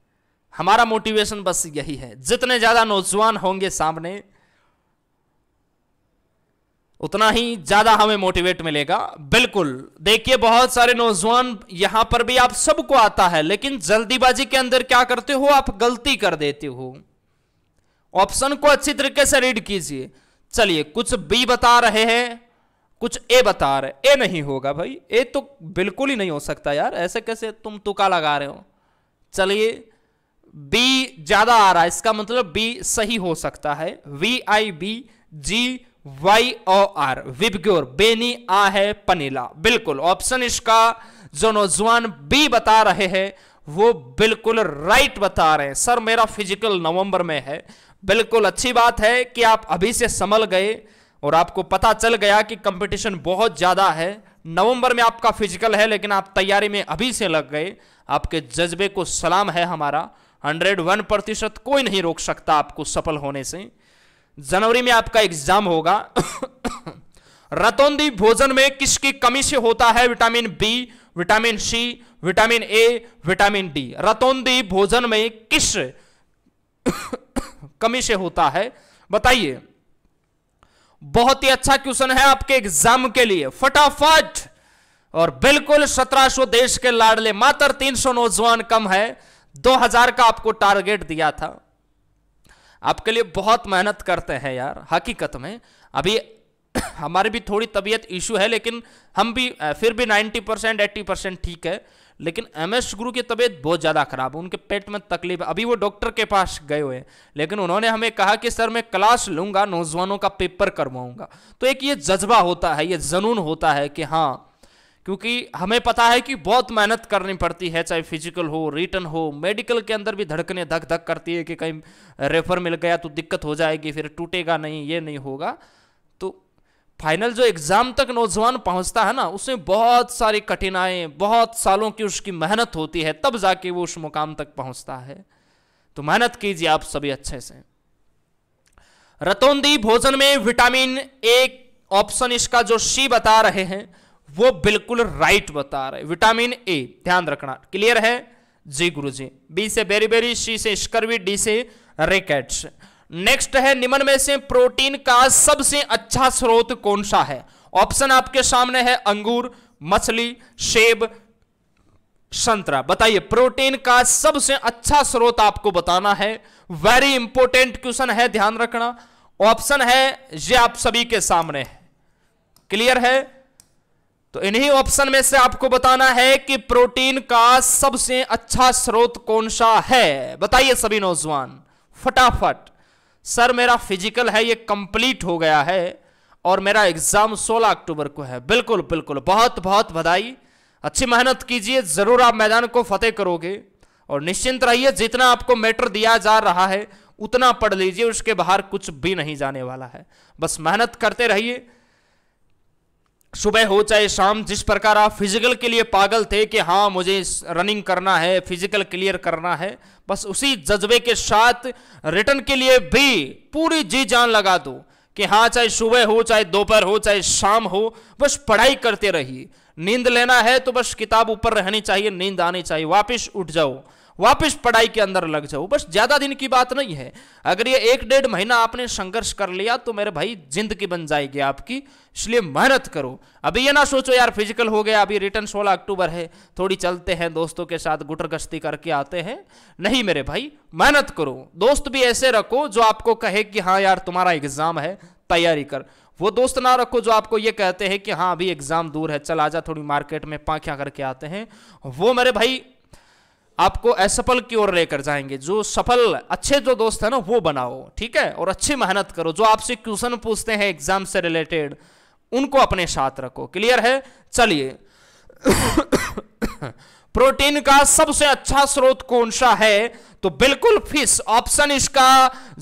हमारा मोटिवेशन बस यही है जितने ज़्यादा नौजवान होंगे सामने उतना ही ज़्यादा हमें मोटिवेट मिलेगा बिल्कुल देखिए बहुत सारे नौजवान यहां पर भी आप सबको आता है लेकिन जल्दीबाजी के अंदर क्या करते हो आप गलती कर देते हो ऑप्शन को अच्छी तरीके से रीड कीजिए चलिए कुछ बी बता रहे हैं कुछ ए बता रहे ए नहीं होगा भाई ए तो बिल्कुल ही नहीं हो सकता यार ऐसे कैसे तुम तुका लगा रहे हो चलिए बी ज्यादा आ रहा है इसका मतलब बी सही हो सकता है V I B G Y O R VIBGYOR बेनी आ है पनीला बिल्कुल ऑप्शन इसका जो नौजवान बी बता रहे हैं वो बिल्कुल राइट बता रहे हैं सर मेरा फिजिकल नवंबर में है बिल्कुल अच्छी बात है कि आप अभी से संभल गए और आपको पता चल गया कि कंपटीशन बहुत ज़्यादा है नवंबर में आपका फिजिकल है लेकिन आप तैयारी में अभी से लग गए आपके जज्बे को सलाम है हमारा 101 प्रतिशत कोई नहीं रोक सकता आपको सफल होने से जनवरी में आपका एग्जाम होगा रतौंदी भोजन में किसकी कमी से होता है vitamin B vitamin C vitamin A vitamin D रतौंदी भोजन में किस कमी से होता है बताइए बहुत ही अच्छा क्वेश्चन है आपके एग्जाम के लिए फटाफट और बिल्कुल सत्रह देश के लाडले मात्र सौ नौजवान कम है हजार का आपको टारगेट दिया था आपके लिए बहुत मेहनत करते हैं यार हकीकत में अभी हमारी भी थोड़ी तबीयत इशू है लेकिन हम भी फिर भी 90 परसेंट एट्टी परसेंट ठीक है लेकिन एम एस गुरु की तबीयत बहुत ज़्यादा ख़राब है उनके पेट में तकलीफ है अभी वो डॉक्टर के पास गए हुए हैं लेकिन उन्होंने हमें कहा कि सर मैं क्लास लूँगा नौजवानों का पेपर करवाऊँगा तो एक ये जज्बा होता है ये जनून होता है कि हाँ क्योंकि हमें पता है कि बहुत मेहनत करनी पड़ती है चाहे फिजिकल हो रिटर्न हो मेडिकल के अंदर भी धड़कने धक धक करती है कि कहीं रेफर मिल गया तो दिक्कत हो जाएगी फिर टूटेगा नहीं ये नहीं होगा फाइनल जो एग्ज़ाम तक नौजवान पहुंचता है ना उसमें बहुत सारी कठिनाइयाँ बहुत सालों की उसकी मेहनत होती है तब जाके वो उस मुकाम तक पहुंचता है तो मेहनत कीजिए आप सभी अच्छे से रतौंदी भोजन में विटामिन ए ऑप्शन इसका जो सी बता रहे हैं वो बिल्कुल राइट बता रहे विटामिन ए ध्यान रखना क्लियर है जी गुरु जी बी से बेरी बेरी सी से स्कर्वी डी से रेकेट्स नेक्स्ट है निम्न में से प्रोटीन का सबसे अच्छा स्रोत कौन सा है ऑप्शन आपके सामने है अंगूर मछली सेब संतरा बताइए प्रोटीन का सबसे अच्छा स्रोत आपको बताना है वेरी इंपॉर्टेंट क्वेश्चन है ध्यान रखना ऑप्शन है ये आप सभी के सामने है क्लियर है तो इन्हीं ऑप्शन में से आपको बताना है कि प्रोटीन का सबसे अच्छा स्रोत कौन सा है बताइए सभी नौजवान फटाफट सर मेरा फिजिकल है ये कंप्लीट हो गया है और मेरा एग्ज़ाम 16 अक्टूबर को है बिल्कुल बिल्कुल बहुत बहुत बधाई अच्छी मेहनत कीजिए ज़रूर आप मैदान को फतेह करोगे और निश्चिंत रहिए जितना आपको मैटर दिया जा रहा है उतना पढ़ लीजिए उसके बाहर कुछ भी नहीं जाने वाला है बस मेहनत करते रहिए सुबह हो चाहे शाम जिस प्रकार आप फिजिकल के लिए पागल थे कि हाँ मुझे रनिंग करना है फिजिकल क्लियर करना है बस उसी जज्बे के साथ रिटर्न के लिए भी पूरी जी जान लगा दो कि हाँ चाहे सुबह हो चाहे दोपहर हो चाहे शाम हो बस पढ़ाई करते रहिए नींद लेना है तो बस किताब ऊपर रहनी चाहिए नींद आनी चाहिए वापिस उठ जाओ वापस पढ़ाई के अंदर लग जाओ बस ज़्यादा दिन की बात नहीं है अगर ये एक डेढ़ महीना आपने संघर्ष कर लिया तो मेरे भाई जिंदगी बन जाएगी आपकी इसलिए मेहनत करो अभी ये ना सोचो यार फिजिकल हो गया अभी रिटर्न सोलह अक्टूबर है थोड़ी चलते हैं दोस्तों के साथ गुटर गश्ती करके आते हैं नहीं मेरे भाई मेहनत करो दोस्त भी ऐसे रखो जो आपको कहे कि हाँ यार तुम्हारा एग्जाम है तैयारी कर वो दोस्त ना रखो जो आपको ये कहते हैं कि हाँ अभी एग्जाम दूर है चल आजा थोड़ी मार्केट में पाख्या करके आते हैं वो मेरे भाई आपको असफल की ओर लेकर जाएंगे जो सफल अच्छे जो दोस्त है ना वो बनाओ ठीक है और अच्छी मेहनत करो जो आपसे क्वेश्चन पूछते हैं एग्जाम से रिलेटेड उनको अपने साथ रखो क्लियर है चलिए प्रोटीन का सबसे अच्छा स्रोत कौन सा है तो बिल्कुल फिश ऑप्शन इसका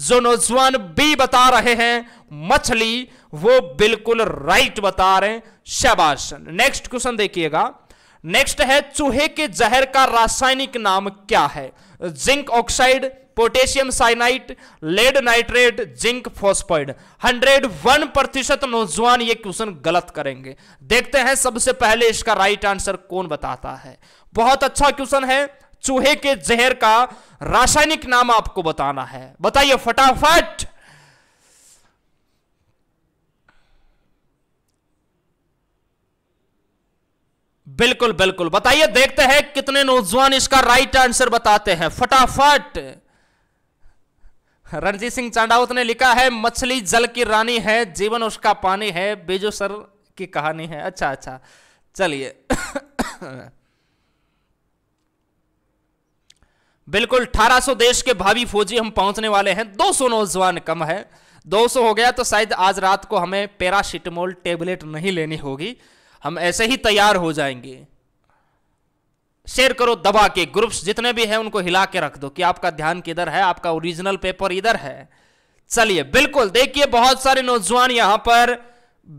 जो नौजवान बी बता रहे हैं मछली वो बिल्कुल राइट बता रहे हैं शबाश नेक्स्ट क्वेश्चन देखिएगा नेक्स्ट है चूहे के जहर का रासायनिक नाम क्या है zinc oxide potassium cyanide lead nitrate zinc hundred 101 प्रतिशत नौजवान ये क्वेश्चन गलत करेंगे देखते हैं सबसे पहले इसका राइट आंसर कौन बताता है बहुत अच्छा क्वेश्चन है चूहे के जहर का रासायनिक नाम आपको बताना है बताइए फटाफट बिल्कुल बिल्कुल बताइए देखते हैं कितने नौजवान इसका राइट आंसर बताते हैं फटाफट रणजीत सिंह चांडावत ने लिखा है मछली जल की रानी है जीवन उसका पानी है बेजो सर की कहानी है अच्छा अच्छा चलिए बिल्कुल 1800 देश के भावी फौजी हम पहुंचने वाले हैं 200 नौजवान कम है 200 हो गया तो शायद आज रात को हमें पेरासिटमोल टेबलेट नहीं लेनी होगी हम ऐसे ही तैयार हो जाएंगे शेयर करो दबा के ग्रुप्स जितने भी हैं उनको हिला के रख दो कि आपका ध्यान किधर है आपका ओरिजिनल पेपर इधर है चलिए बिल्कुल देखिए बहुत सारे नौजवान यहां पर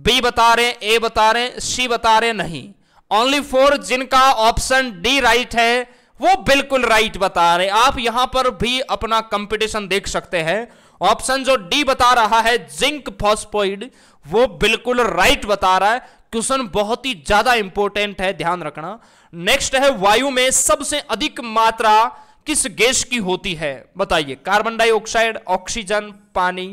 बी बता रहे ए बता रहे सी बता रहे नहीं ओनली फोर जिनका ऑप्शन डी राइट है वो बिल्कुल राइट बता रहे आप यहां पर भी अपना कंपटीशन देख सकते हैं ऑप्शन जो डी बता रहा है जिंक फॉस्फोइड वो बिल्कुल राइट बता रहा है क्वेश्चन बहुत ही ज्यादा इंपॉर्टेंट है ध्यान रखना नेक्स्ट है वायु में सबसे अधिक मात्रा किस गैस की होती है बताइए कार्बन डाइऑक्साइड ऑक्सीजन पानी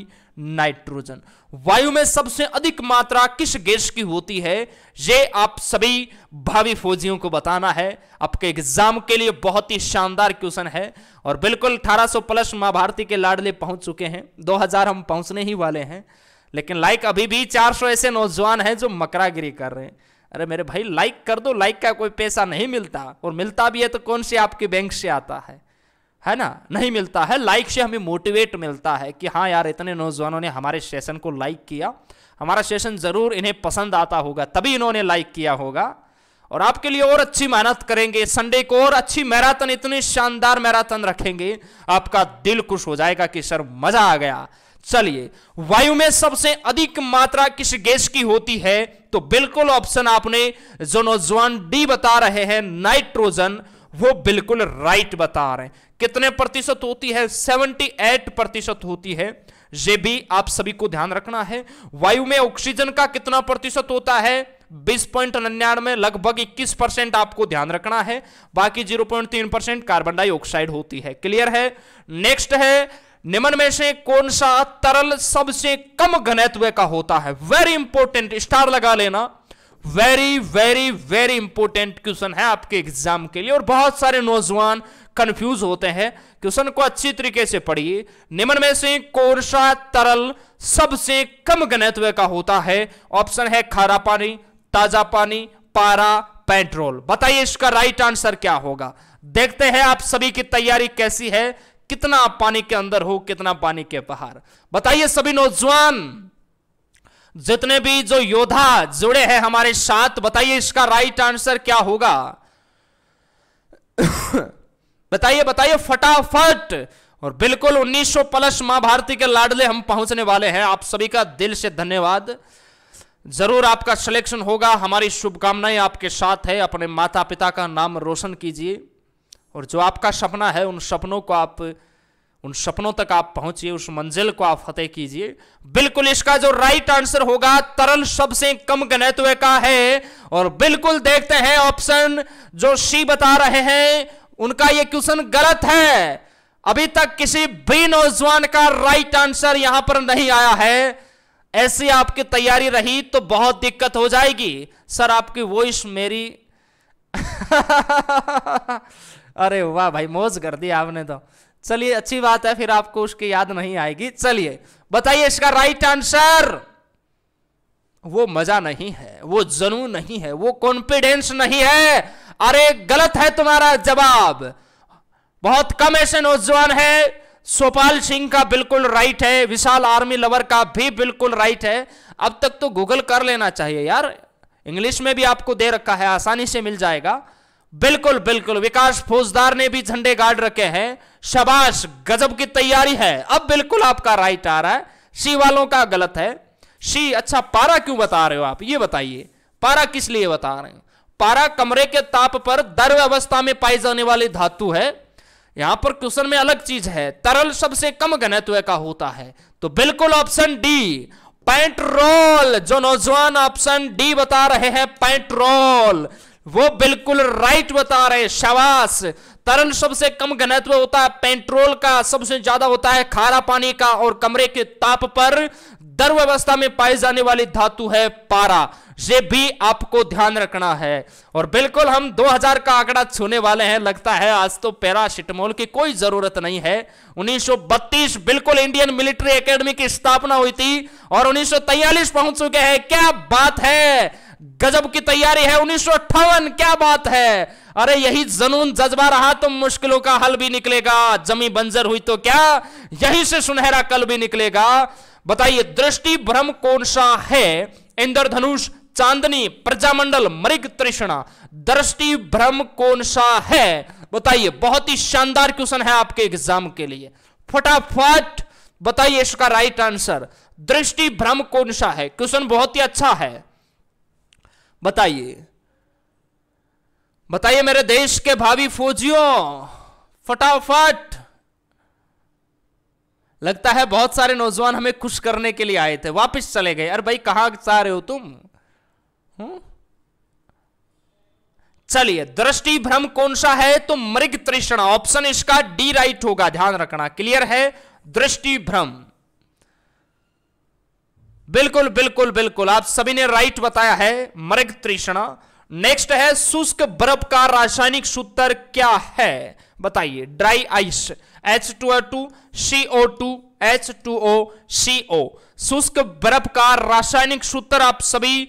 नाइट्रोजन वायु में सबसे अधिक मात्रा किस गैस की होती है ये आप सभी भावी फौजियों को बताना है आपके एग्जाम के लिए बहुत ही शानदार क्वेश्चन है और बिल्कुल 1800 प्लस मां भारती के लाडले पहुंच चुके हैं 2000 हम पहुंचने ही वाले हैं लेकिन लाइक अभी भी 400 ऐसे नौजवान हैं जो मकरागिरी कर रहे हैं अरे मेरे भाई लाइक कर दो लाइक का कोई पैसा नहीं मिलता और मिलता भी है तो कौन से आपके बैंक से आता है है ना नहीं मिलता है लाइक से हमें मोटिवेट मिलता है कि हाँ यार इतने नौजवानों ने हमारे सेशन को लाइक किया हमारा सेशन ज़रूर इन्हें पसंद आता होगा तभी इन्होंने लाइक किया होगा और आपके लिए और अच्छी मेहनत करेंगे संडे को और अच्छी मैराथन इतनी शानदार मैराथन रखेंगे आपका दिल खुश हो जाएगा कि सर मजा आ गया चलिए वायु में सबसे अधिक मात्रा किस गैस की होती है तो बिल्कुल ऑप्शन आपने जो नौजवान डी बता रहे हैं नाइट्रोजन वो बिल्कुल राइट बता रहे हैं कितने प्रतिशत होती है 78 प्रतिशत होती है ये भी आप सभी को ध्यान रखना है वायु में ऑक्सीजन का कितना प्रतिशत होता है बीस पॉइंट नन्यानवे लगभग इक्कीस परसेंट आपको ध्यान रखना है बाकी जीरो पॉइंट तीन परसेंट कार्बन डाइऑक्साइड होती है क्लियर है नेक्स्ट है निम्न में से कौन सा तरल सबसे कम घनत्व का होता है वेरी इंपॉर्टेंट स्टार लगा लेना very very very important question है आपके एग्जाम के लिए और बहुत सारे नौजवान कंफ्यूज होते हैं क्वेश्चन को अच्छी तरीके से पढ़िए निम्न में से कौन सा तरल सबसे कम घनत्व का होता है ऑप्शन है खारा पानी ताजा पानी पारा पेट्रोल बताइए इसका राइट आंसर क्या होगा देखते हैं आप सभी की तैयारी कैसी है कितना पानी के अंदर हो कितना पानी के बाहर बताइए सभी नौजवान जितने भी जो योद्धा जुड़े हैं हमारे साथ बताइए इसका राइट आंसर क्या होगा बताइए बताइए फटाफट और बिल्कुल 1900 प्लस मां भारती के लाडले हम पहुंचने वाले हैं आप सभी का दिल से धन्यवाद जरूर आपका सिलेक्शन होगा हमारी शुभकामनाएं आपके साथ है अपने माता पिता का नाम रोशन कीजिए और जो आपका सपना है उन सपनों को आप उन सपनों तक आप पहुंचिए उस मंजिल को आप फतेह कीजिए बिल्कुल इसका जो राइट आंसर होगा तरल सबसे कम घनत्व का है और बिल्कुल देखते हैं ऑप्शन जो सी बता रहे हैं उनका यह क्वेश्चन गलत है अभी तक किसी भी नौजवान का राइट आंसर यहां पर नहीं आया है ऐसी आपकी तैयारी रही तो बहुत दिक्कत हो जाएगी सर आपकी वॉइस मेरी अरे वाह भाई मौज कर दिया आपने तो चलिए अच्छी बात है फिर आपको उसकी याद नहीं आएगी चलिए बताइए इसका राइट आंसर वो मजा नहीं है वो जनू नहीं है वो कॉन्फिडेंस नहीं है अरे गलत है तुम्हारा जवाब बहुत कम ऐसे नौजवान है सोपाल सिंह का बिल्कुल राइट है विशाल आर्मी लवर का भी बिल्कुल राइट है अब तक तो गूगल कर लेना चाहिए यार इंग्लिश में भी आपको दे रखा है आसानी से मिल जाएगा बिल्कुल बिल्कुल विकास फौजदार ने भी झंडे गाड़ रखे हैं शबाश गजब की तैयारी है अब बिल्कुल आपका राइट आ रहा है सी वालों का गलत है सी अच्छा पारा क्यों बता रहे हो आप ये बताइए पारा किस लिए बता रहे हो पारा कमरे के ताप पर द्रव अवस्था में पाई जाने वाली धातु है यहां पर क्वेश्चन में अलग चीज है तरल सबसे कम घनत्व का होता है तो बिल्कुल ऑप्शन डी पेंट्रोल जो नौजवान ऑप्शन डी बता रहे हैं पेंट्रोल वो बिल्कुल राइट बता रहे शवास तरल सबसे कम घनत्व होता है पेट्रोल का सबसे ज्यादा होता है खारा पानी का और कमरे के ताप पर द्रव अवस्था में पाई जाने वाली धातु है पारा ये भी आपको ध्यान रखना है और बिल्कुल हम 2000 का आंकड़ा छूने वाले हैं लगता है आज तो पैरासिटमोल की कोई जरूरत नहीं है 1932 बिल्कुल इंडियन मिलिट्री एकेडमी की स्थापना हुई थी और उन्नीस पहुंच चुके हैं क्या बात है गजब की तैयारी है उन्नीस क्या बात है अरे यही जनून जज्बा रहा तो मुश्किलों का हल भी निकलेगा जमी बंजर हुई तो क्या यही से सुनहरा कल भी निकलेगा बताइए दृष्टि भ्रम कौन सा है इंद्रधनुष चांदनी प्रजामंडल मृग तृष्णा दृष्टि भ्रम कौन सा है बताइए बहुत ही शानदार क्वेश्चन है आपके एग्जाम के लिए फटाफट बताइए इसका राइट आंसर दृष्टि भ्रम कौन सा है क्वेश्चन बहुत ही अच्छा है बताइए बताइए मेरे देश के भावी फौजियों फटाफट लगता है बहुत सारे नौजवान हमें खुश करने के लिए आए थे वापस चले गए अरे भाई कहा जा रहे हो तुम हम्म? चलिए दृष्टि भ्रम कौन सा है तो मृग तृष्णा ऑप्शन इसका डी राइट होगा ध्यान रखना क्लियर है दृष्टि भ्रम बिल्कुल बिल्कुल बिल्कुल आप सभी ने राइट बताया है मृग तृष्णा नेक्स्ट है शुष्क बर्फ का रासायनिक सूत्र क्या है बताइए dry ice H two two C O two H two O C O शुष्क बर्फ का रासायनिक सूत्र आप सभी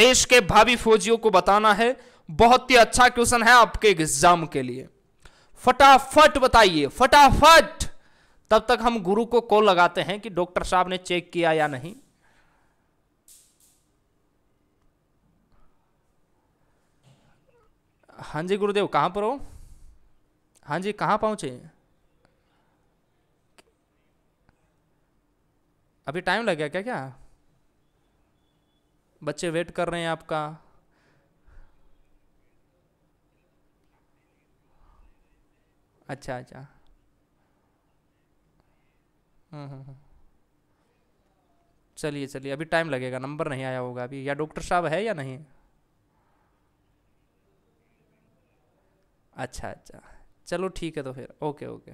देश के भावी फौजियों को बताना है बहुत ही अच्छा क्वेश्चन है आपके एग्जाम के लिए फटाफट बताइए फटाफट तब तक हम गुरु को कॉल लगाते हैं कि डॉक्टर साहब ने चेक किया या नहीं हाँ जी गुरुदेव कहाँ पर हो हाँ जी कहाँ पहुँचे अभी टाइम लग गया क्या क्या बच्चे वेट कर रहे हैं आपका अच्छा अच्छा हम्म, हम्म, हम्म। चलिए चलिए अभी टाइम लगेगा नंबर नहीं आया होगा अभी या डॉक्टर साहब है या नहीं अच्छा अच्छा चलो ठीक है तो फिर ओके ओके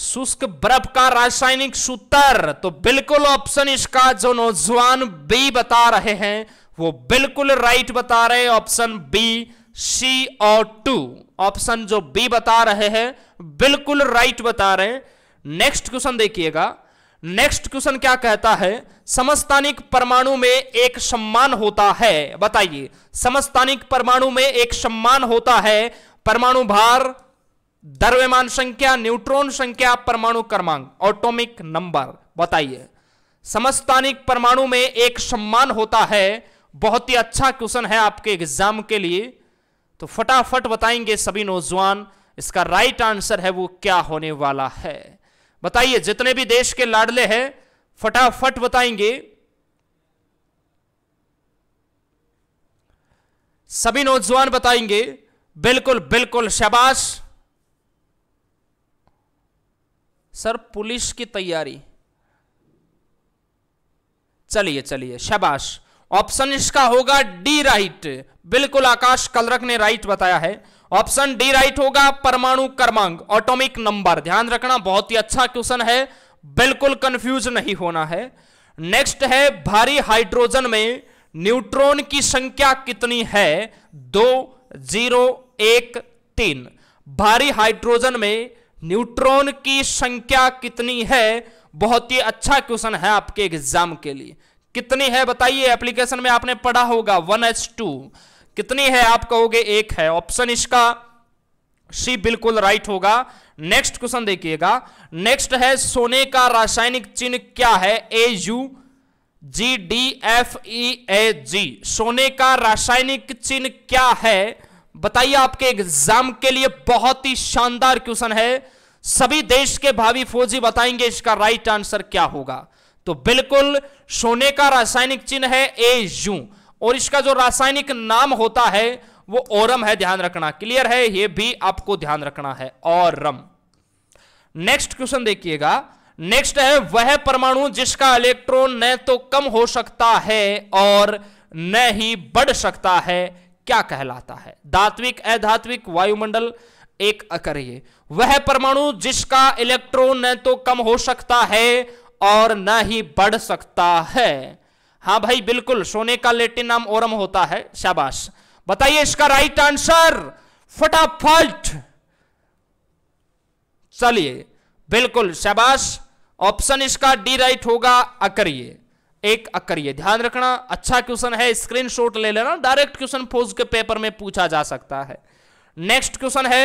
शुष्क बर्फ का रासायनिक सूत्र तो बिल्कुल ऑप्शन इसका जो नौजवान बी बता रहे हैं वो बिल्कुल राइट बता रहे हैं ऑप्शन बी सी और टू ऑप्शन जो बी बता रहे हैं बिल्कुल राइट बता रहे हैं नेक्स्ट क्वेश्चन देखिएगा नेक्स्ट क्वेश्चन क्या कहता है समस्तानिक परमाणु में एक सम्मान होता है बताइए समस्तानिक परमाणु में एक सम्मान होता है परमाणु भार द्रव्यमान संख्या न्यूट्रॉन संख्या परमाणु क्रमांक ऑटोमिक नंबर बताइए समस्तानिक परमाणु में एक सम्मान होता है बहुत ही अच्छा क्वेश्चन है आपके एग्जाम के लिए तो फटाफट बताएंगे सभी नौजवान इसका राइट आंसर है वो क्या होने वाला है बताइए जितने भी देश के लाडले हैं फटाफट बताएंगे सभी नौजवान बताएंगे बिल्कुल बिल्कुल शबाश सर पुलिस की तैयारी चलिए चलिए शबाश ऑप्शन इसका होगा डी राइट बिल्कुल आकाश कलरक ने राइट बताया है ऑप्शन डी राइट होगा परमाणु क्रमांक ऑटोमिक नंबर ध्यान रखना बहुत ही अच्छा क्वेश्चन है बिल्कुल कंफ्यूज नहीं होना है नेक्स्ट है भारी हाइड्रोजन में न्यूट्रॉन की संख्या कितनी है दो जीरो एक तीन भारी हाइड्रोजन में न्यूट्रॉन की संख्या कितनी है बहुत ही अच्छा क्वेश्चन है आपके एग्जाम के लिए कितनी है बताइए एप्लीकेशन में आपने पढ़ा होगा वन एच टू कितनी है आप कहोगे एक है ऑप्शन इसका सी बिल्कुल राइट होगा नेक्स्ट क्वेश्चन देखिएगा नेक्स्ट है सोने का रासायनिक चिन्ह क्या है A U G D F E A G सोने का रासायनिक चिन्ह क्या है बताइए आपके एग्जाम के लिए बहुत ही शानदार क्वेश्चन है सभी देश के भावी फौजी बताएंगे इसका राइट आंसर क्या होगा तो बिल्कुल सोने का रासायनिक चिन्ह है ए यू और इसका जो रासायनिक नाम होता है वो ओरम है ध्यान रखना क्लियर है ये भी आपको ध्यान रखना है और नेक्स्ट क्वेश्चन देखिएगा नेक्स्ट है वह परमाणु जिसका इलेक्ट्रॉन न तो कम हो सकता है और न ही बढ़ सकता है क्या कहलाता है धात्विक अधात्विक वायुमंडल एक करिए वह परमाणु जिसका इलेक्ट्रॉन न तो कम हो सकता है और न ही बढ़ सकता है हाँ भाई बिल्कुल सोने का लेटिन नाम ओरम होता है शाबाश बताइए इसका राइट आंसर फटाफट चलिए बिल्कुल शाबाश ऑप्शन इसका डी राइट होगा अकरिए एक अकरिए ध्यान रखना अच्छा क्वेश्चन है स्क्रीनशॉट ले लेना डायरेक्ट क्वेश्चन फोज के पेपर में पूछा जा सकता है नेक्स्ट क्वेश्चन है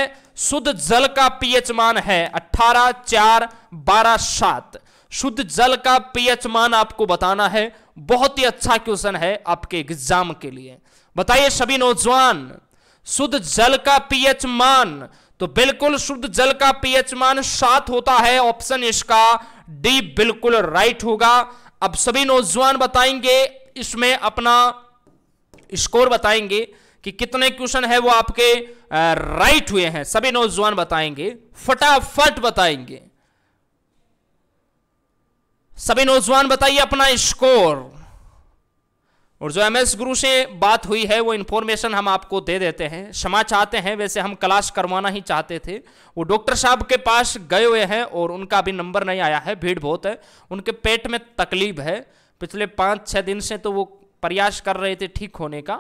शुद्ध जल का पीएच मान है अट्ठारह चार बारह सात शुद्ध जल का पीएच मान आपको बताना है बहुत ही अच्छा क्वेश्चन है आपके एग्जाम के लिए बताइए सभी नौजवान शुद्ध जल का पीएच मान तो बिल्कुल शुद्ध जल का पीएच मान सात होता है ऑप्शन इसका डी बिल्कुल राइट होगा अब सभी नौजवान बताएंगे इसमें अपना स्कोर बताएंगे कि कितने क्वेश्चन है वो आपके राइट हुए हैं सभी नौजवान बताएंगे फटाफट बताएंगे सभी नौजवान बताइए अपना स्कोर और जो एमएस गुरु से बात हुई है वो इन्फॉर्मेशन हम आपको दे देते हैं क्षमा चाहते हैं वैसे हम क्लास करवाना ही चाहते थे वो डॉक्टर साहब के पास गए हुए हैं और उनका अभी नंबर नहीं आया है भीड़ बहुत है उनके पेट में तकलीफ है पिछले पाँच छः दिन से तो वो प्रयास कर रहे थे ठीक होने का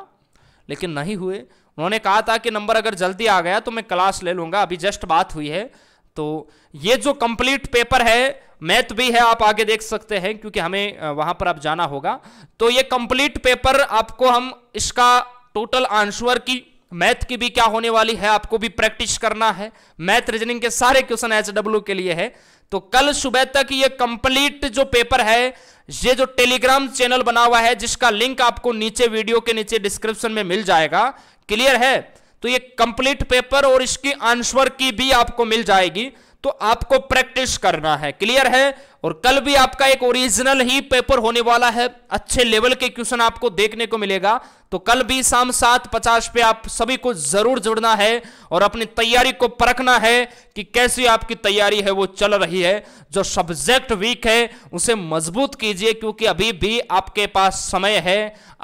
लेकिन नहीं हुए उन्होंने कहा था कि नंबर अगर जल्दी आ गया तो मैं क्लास ले लूँगा अभी जस्ट बात हुई है तो ये जो कंप्लीट पेपर है मैथ भी है आप आगे देख सकते हैं क्योंकि हमें वहां पर आप जाना होगा तो ये कंप्लीट पेपर आपको हम इसका टोटल आंसर की मैथ की भी क्या होने वाली है आपको भी प्रैक्टिस करना है मैथ रीजनिंग के सारे क्वेश्चन एच डब्ल्यू के लिए है तो कल सुबह तक ये कंप्लीट जो पेपर है ये जो टेलीग्राम चैनल बना हुआ है जिसका लिंक आपको नीचे वीडियो के नीचे डिस्क्रिप्शन में मिल जाएगा क्लियर है तो ये कंप्लीट पेपर और इसकी आंसर की भी आपको मिल जाएगी तो आपको प्रैक्टिस करना है क्लियर है और कल भी आपका एक ओरिजिनल ही पेपर होने वाला है अच्छे लेवल के क्वेश्चन आपको देखने को मिलेगा तो कल भी शाम सात पचास पे आप सभी को जरूर जुड़ना है और अपनी तैयारी को परखना है कि कैसी आपकी तैयारी है वो चल रही है जो सब्जेक्ट वीक है उसे मजबूत कीजिए क्योंकि अभी भी आपके पास समय है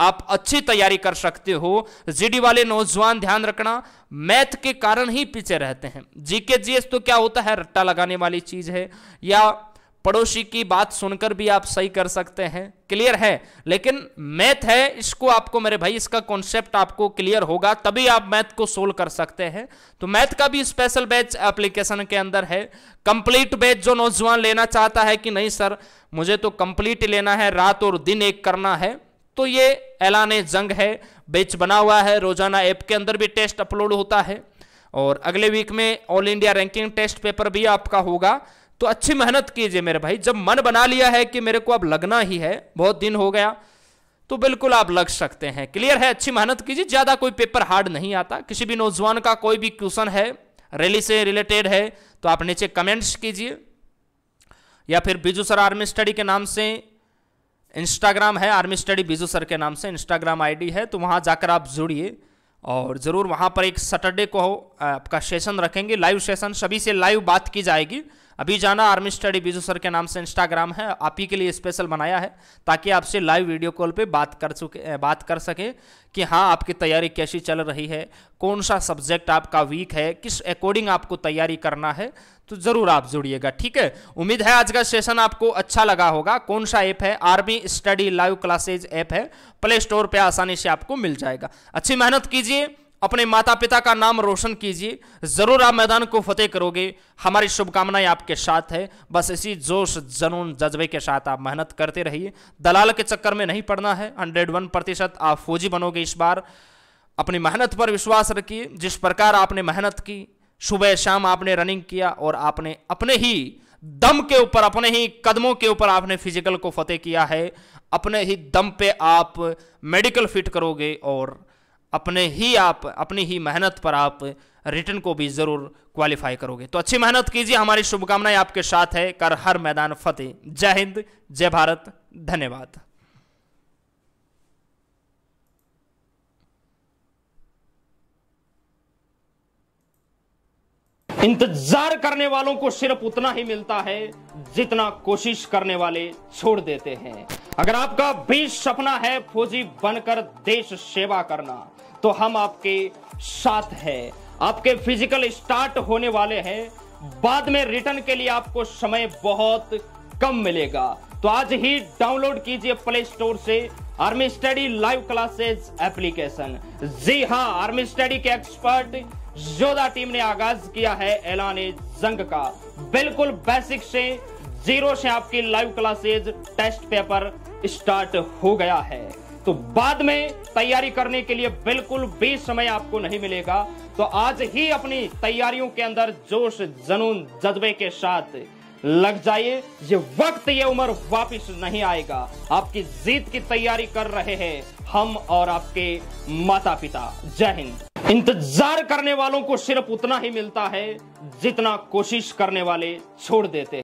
आप अच्छी तैयारी कर सकते हो जीडी वाले नौजवान ध्यान रखना मैथ के कारण ही पीछे रहते हैं जीके जीएस तो क्या होता है रट्टा लगाने वाली चीज है या पड़ोसी की बात सुनकर भी आप सही कर सकते हैं क्लियर है लेकिन मैथ है इसको आपको मेरे भाई इसका कॉन्सेप्ट आपको क्लियर होगा तभी आप मैथ को सोल्व कर सकते हैं तो मैथ का भी स्पेशल बैच एप्लीकेशन के अंदर है कंप्लीट बैच जो नौजवान लेना चाहता है कि नहीं सर मुझे तो कंप्लीट लेना है रात और दिन एक करना है तो ये ऐलान जंग है बैच बना हुआ है रोजाना ऐप के अंदर भी टेस्ट अपलोड होता है और अगले वीक में all India ranking test paper भी आपका होगा तो अच्छी मेहनत कीजिए मेरे भाई जब मन बना लिया है कि मेरे को अब लगना ही है बहुत दिन हो गया तो बिल्कुल आप लग सकते हैं क्लियर है अच्छी मेहनत कीजिए ज़्यादा कोई पेपर हार्ड नहीं आता किसी भी नौजवान का कोई भी क्वेश्चन है रैली से रिलेटेड है तो आप नीचे कमेंट्स कीजिए या फिर बीजू सर आर्मी स्टडी के नाम से इंस्टाग्राम है आर्मी स्टडी बीजू सर के नाम से इंस्टाग्राम आईडी है तो वहां जाकर आप जुड़िए और ज़रूर वहां पर एक सैटरडे को आपका सेशन रखेंगे लाइव सेशन सभी से लाइव बात की जाएगी अभी जाना आर्मी स्टडी बीजू सर के नाम से इंस्टाग्राम है आप ही के लिए स्पेशल बनाया है ताकि आपसे लाइव वीडियो कॉल पे बात कर चुके बात कर सके कि हाँ आपकी तैयारी कैसी चल रही है कौन सा सब्जेक्ट आपका वीक है किस अकॉर्डिंग आपको तैयारी करना है तो ज़रूर आप जुड़िएगा ठीक है उम्मीद है आज का सेशन आपको अच्छा लगा होगा कौन सा ऐप है army study live classes app है प्ले स्टोर पर आसानी से आपको मिल जाएगा अच्छी मेहनत कीजिए अपने माता पिता का नाम रोशन कीजिए ज़रूर आप मैदान को फतेह करोगे हमारी शुभकामनाएं आपके साथ है बस इसी जोश जनून जज्बे के साथ आप मेहनत करते रहिए दलाल के चक्कर में नहीं पड़ना है हंड्रेड वन प्रतिशत आप फौजी बनोगे इस बार अपनी मेहनत पर विश्वास रखिए जिस प्रकार आपने मेहनत की सुबह शाम आपने रनिंग किया और आपने अपने ही दम के ऊपर अपने ही कदमों के ऊपर आपने फिजिकल को फतेह किया है अपने ही दम पे आप मेडिकल फिट करोगे और अपने ही आप अपनी ही मेहनत पर आप रिटर्न को भी ज़रूर क्वालिफाई करोगे तो अच्छी मेहनत कीजिए हमारी शुभकामनाएं आपके साथ है कर हर मैदान फतेह जय हिंद जय भारत धन्यवाद इंतजार करने वालों को सिर्फ उतना ही मिलता है जितना कोशिश करने वाले छोड़ देते हैं अगर आपका भी सपना है फौजी बनकर देश सेवा करना तो हम आपके साथ हैं आपके फिजिकल स्टार्ट होने वाले हैं बाद में रिटर्न के लिए आपको समय बहुत कम मिलेगा तो आज ही डाउनलोड कीजिए प्ले स्टोर से army study live classes application जी हाँ आर्मी स्टडी के एक्सपर्ट जोधा टीम ने आगाज किया है ऐलान जंग का बिल्कुल बेसिक से जीरो से आपकी live classes test paper start हो गया है तो बाद में तैयारी करने के लिए बिल्कुल भी समय आपको नहीं मिलेगा तो आज ही अपनी तैयारियों के अंदर जोश जनून जज्बे के साथ लग जाइए ये वक्त ये उम्र वापस नहीं आएगा आपकी जीत की तैयारी कर रहे हैं हम और आपके माता पिता जय हिंद इंतजार करने वालों को सिर्फ उतना ही मिलता है जितना कोशिश करने वाले छोड़ देते हैं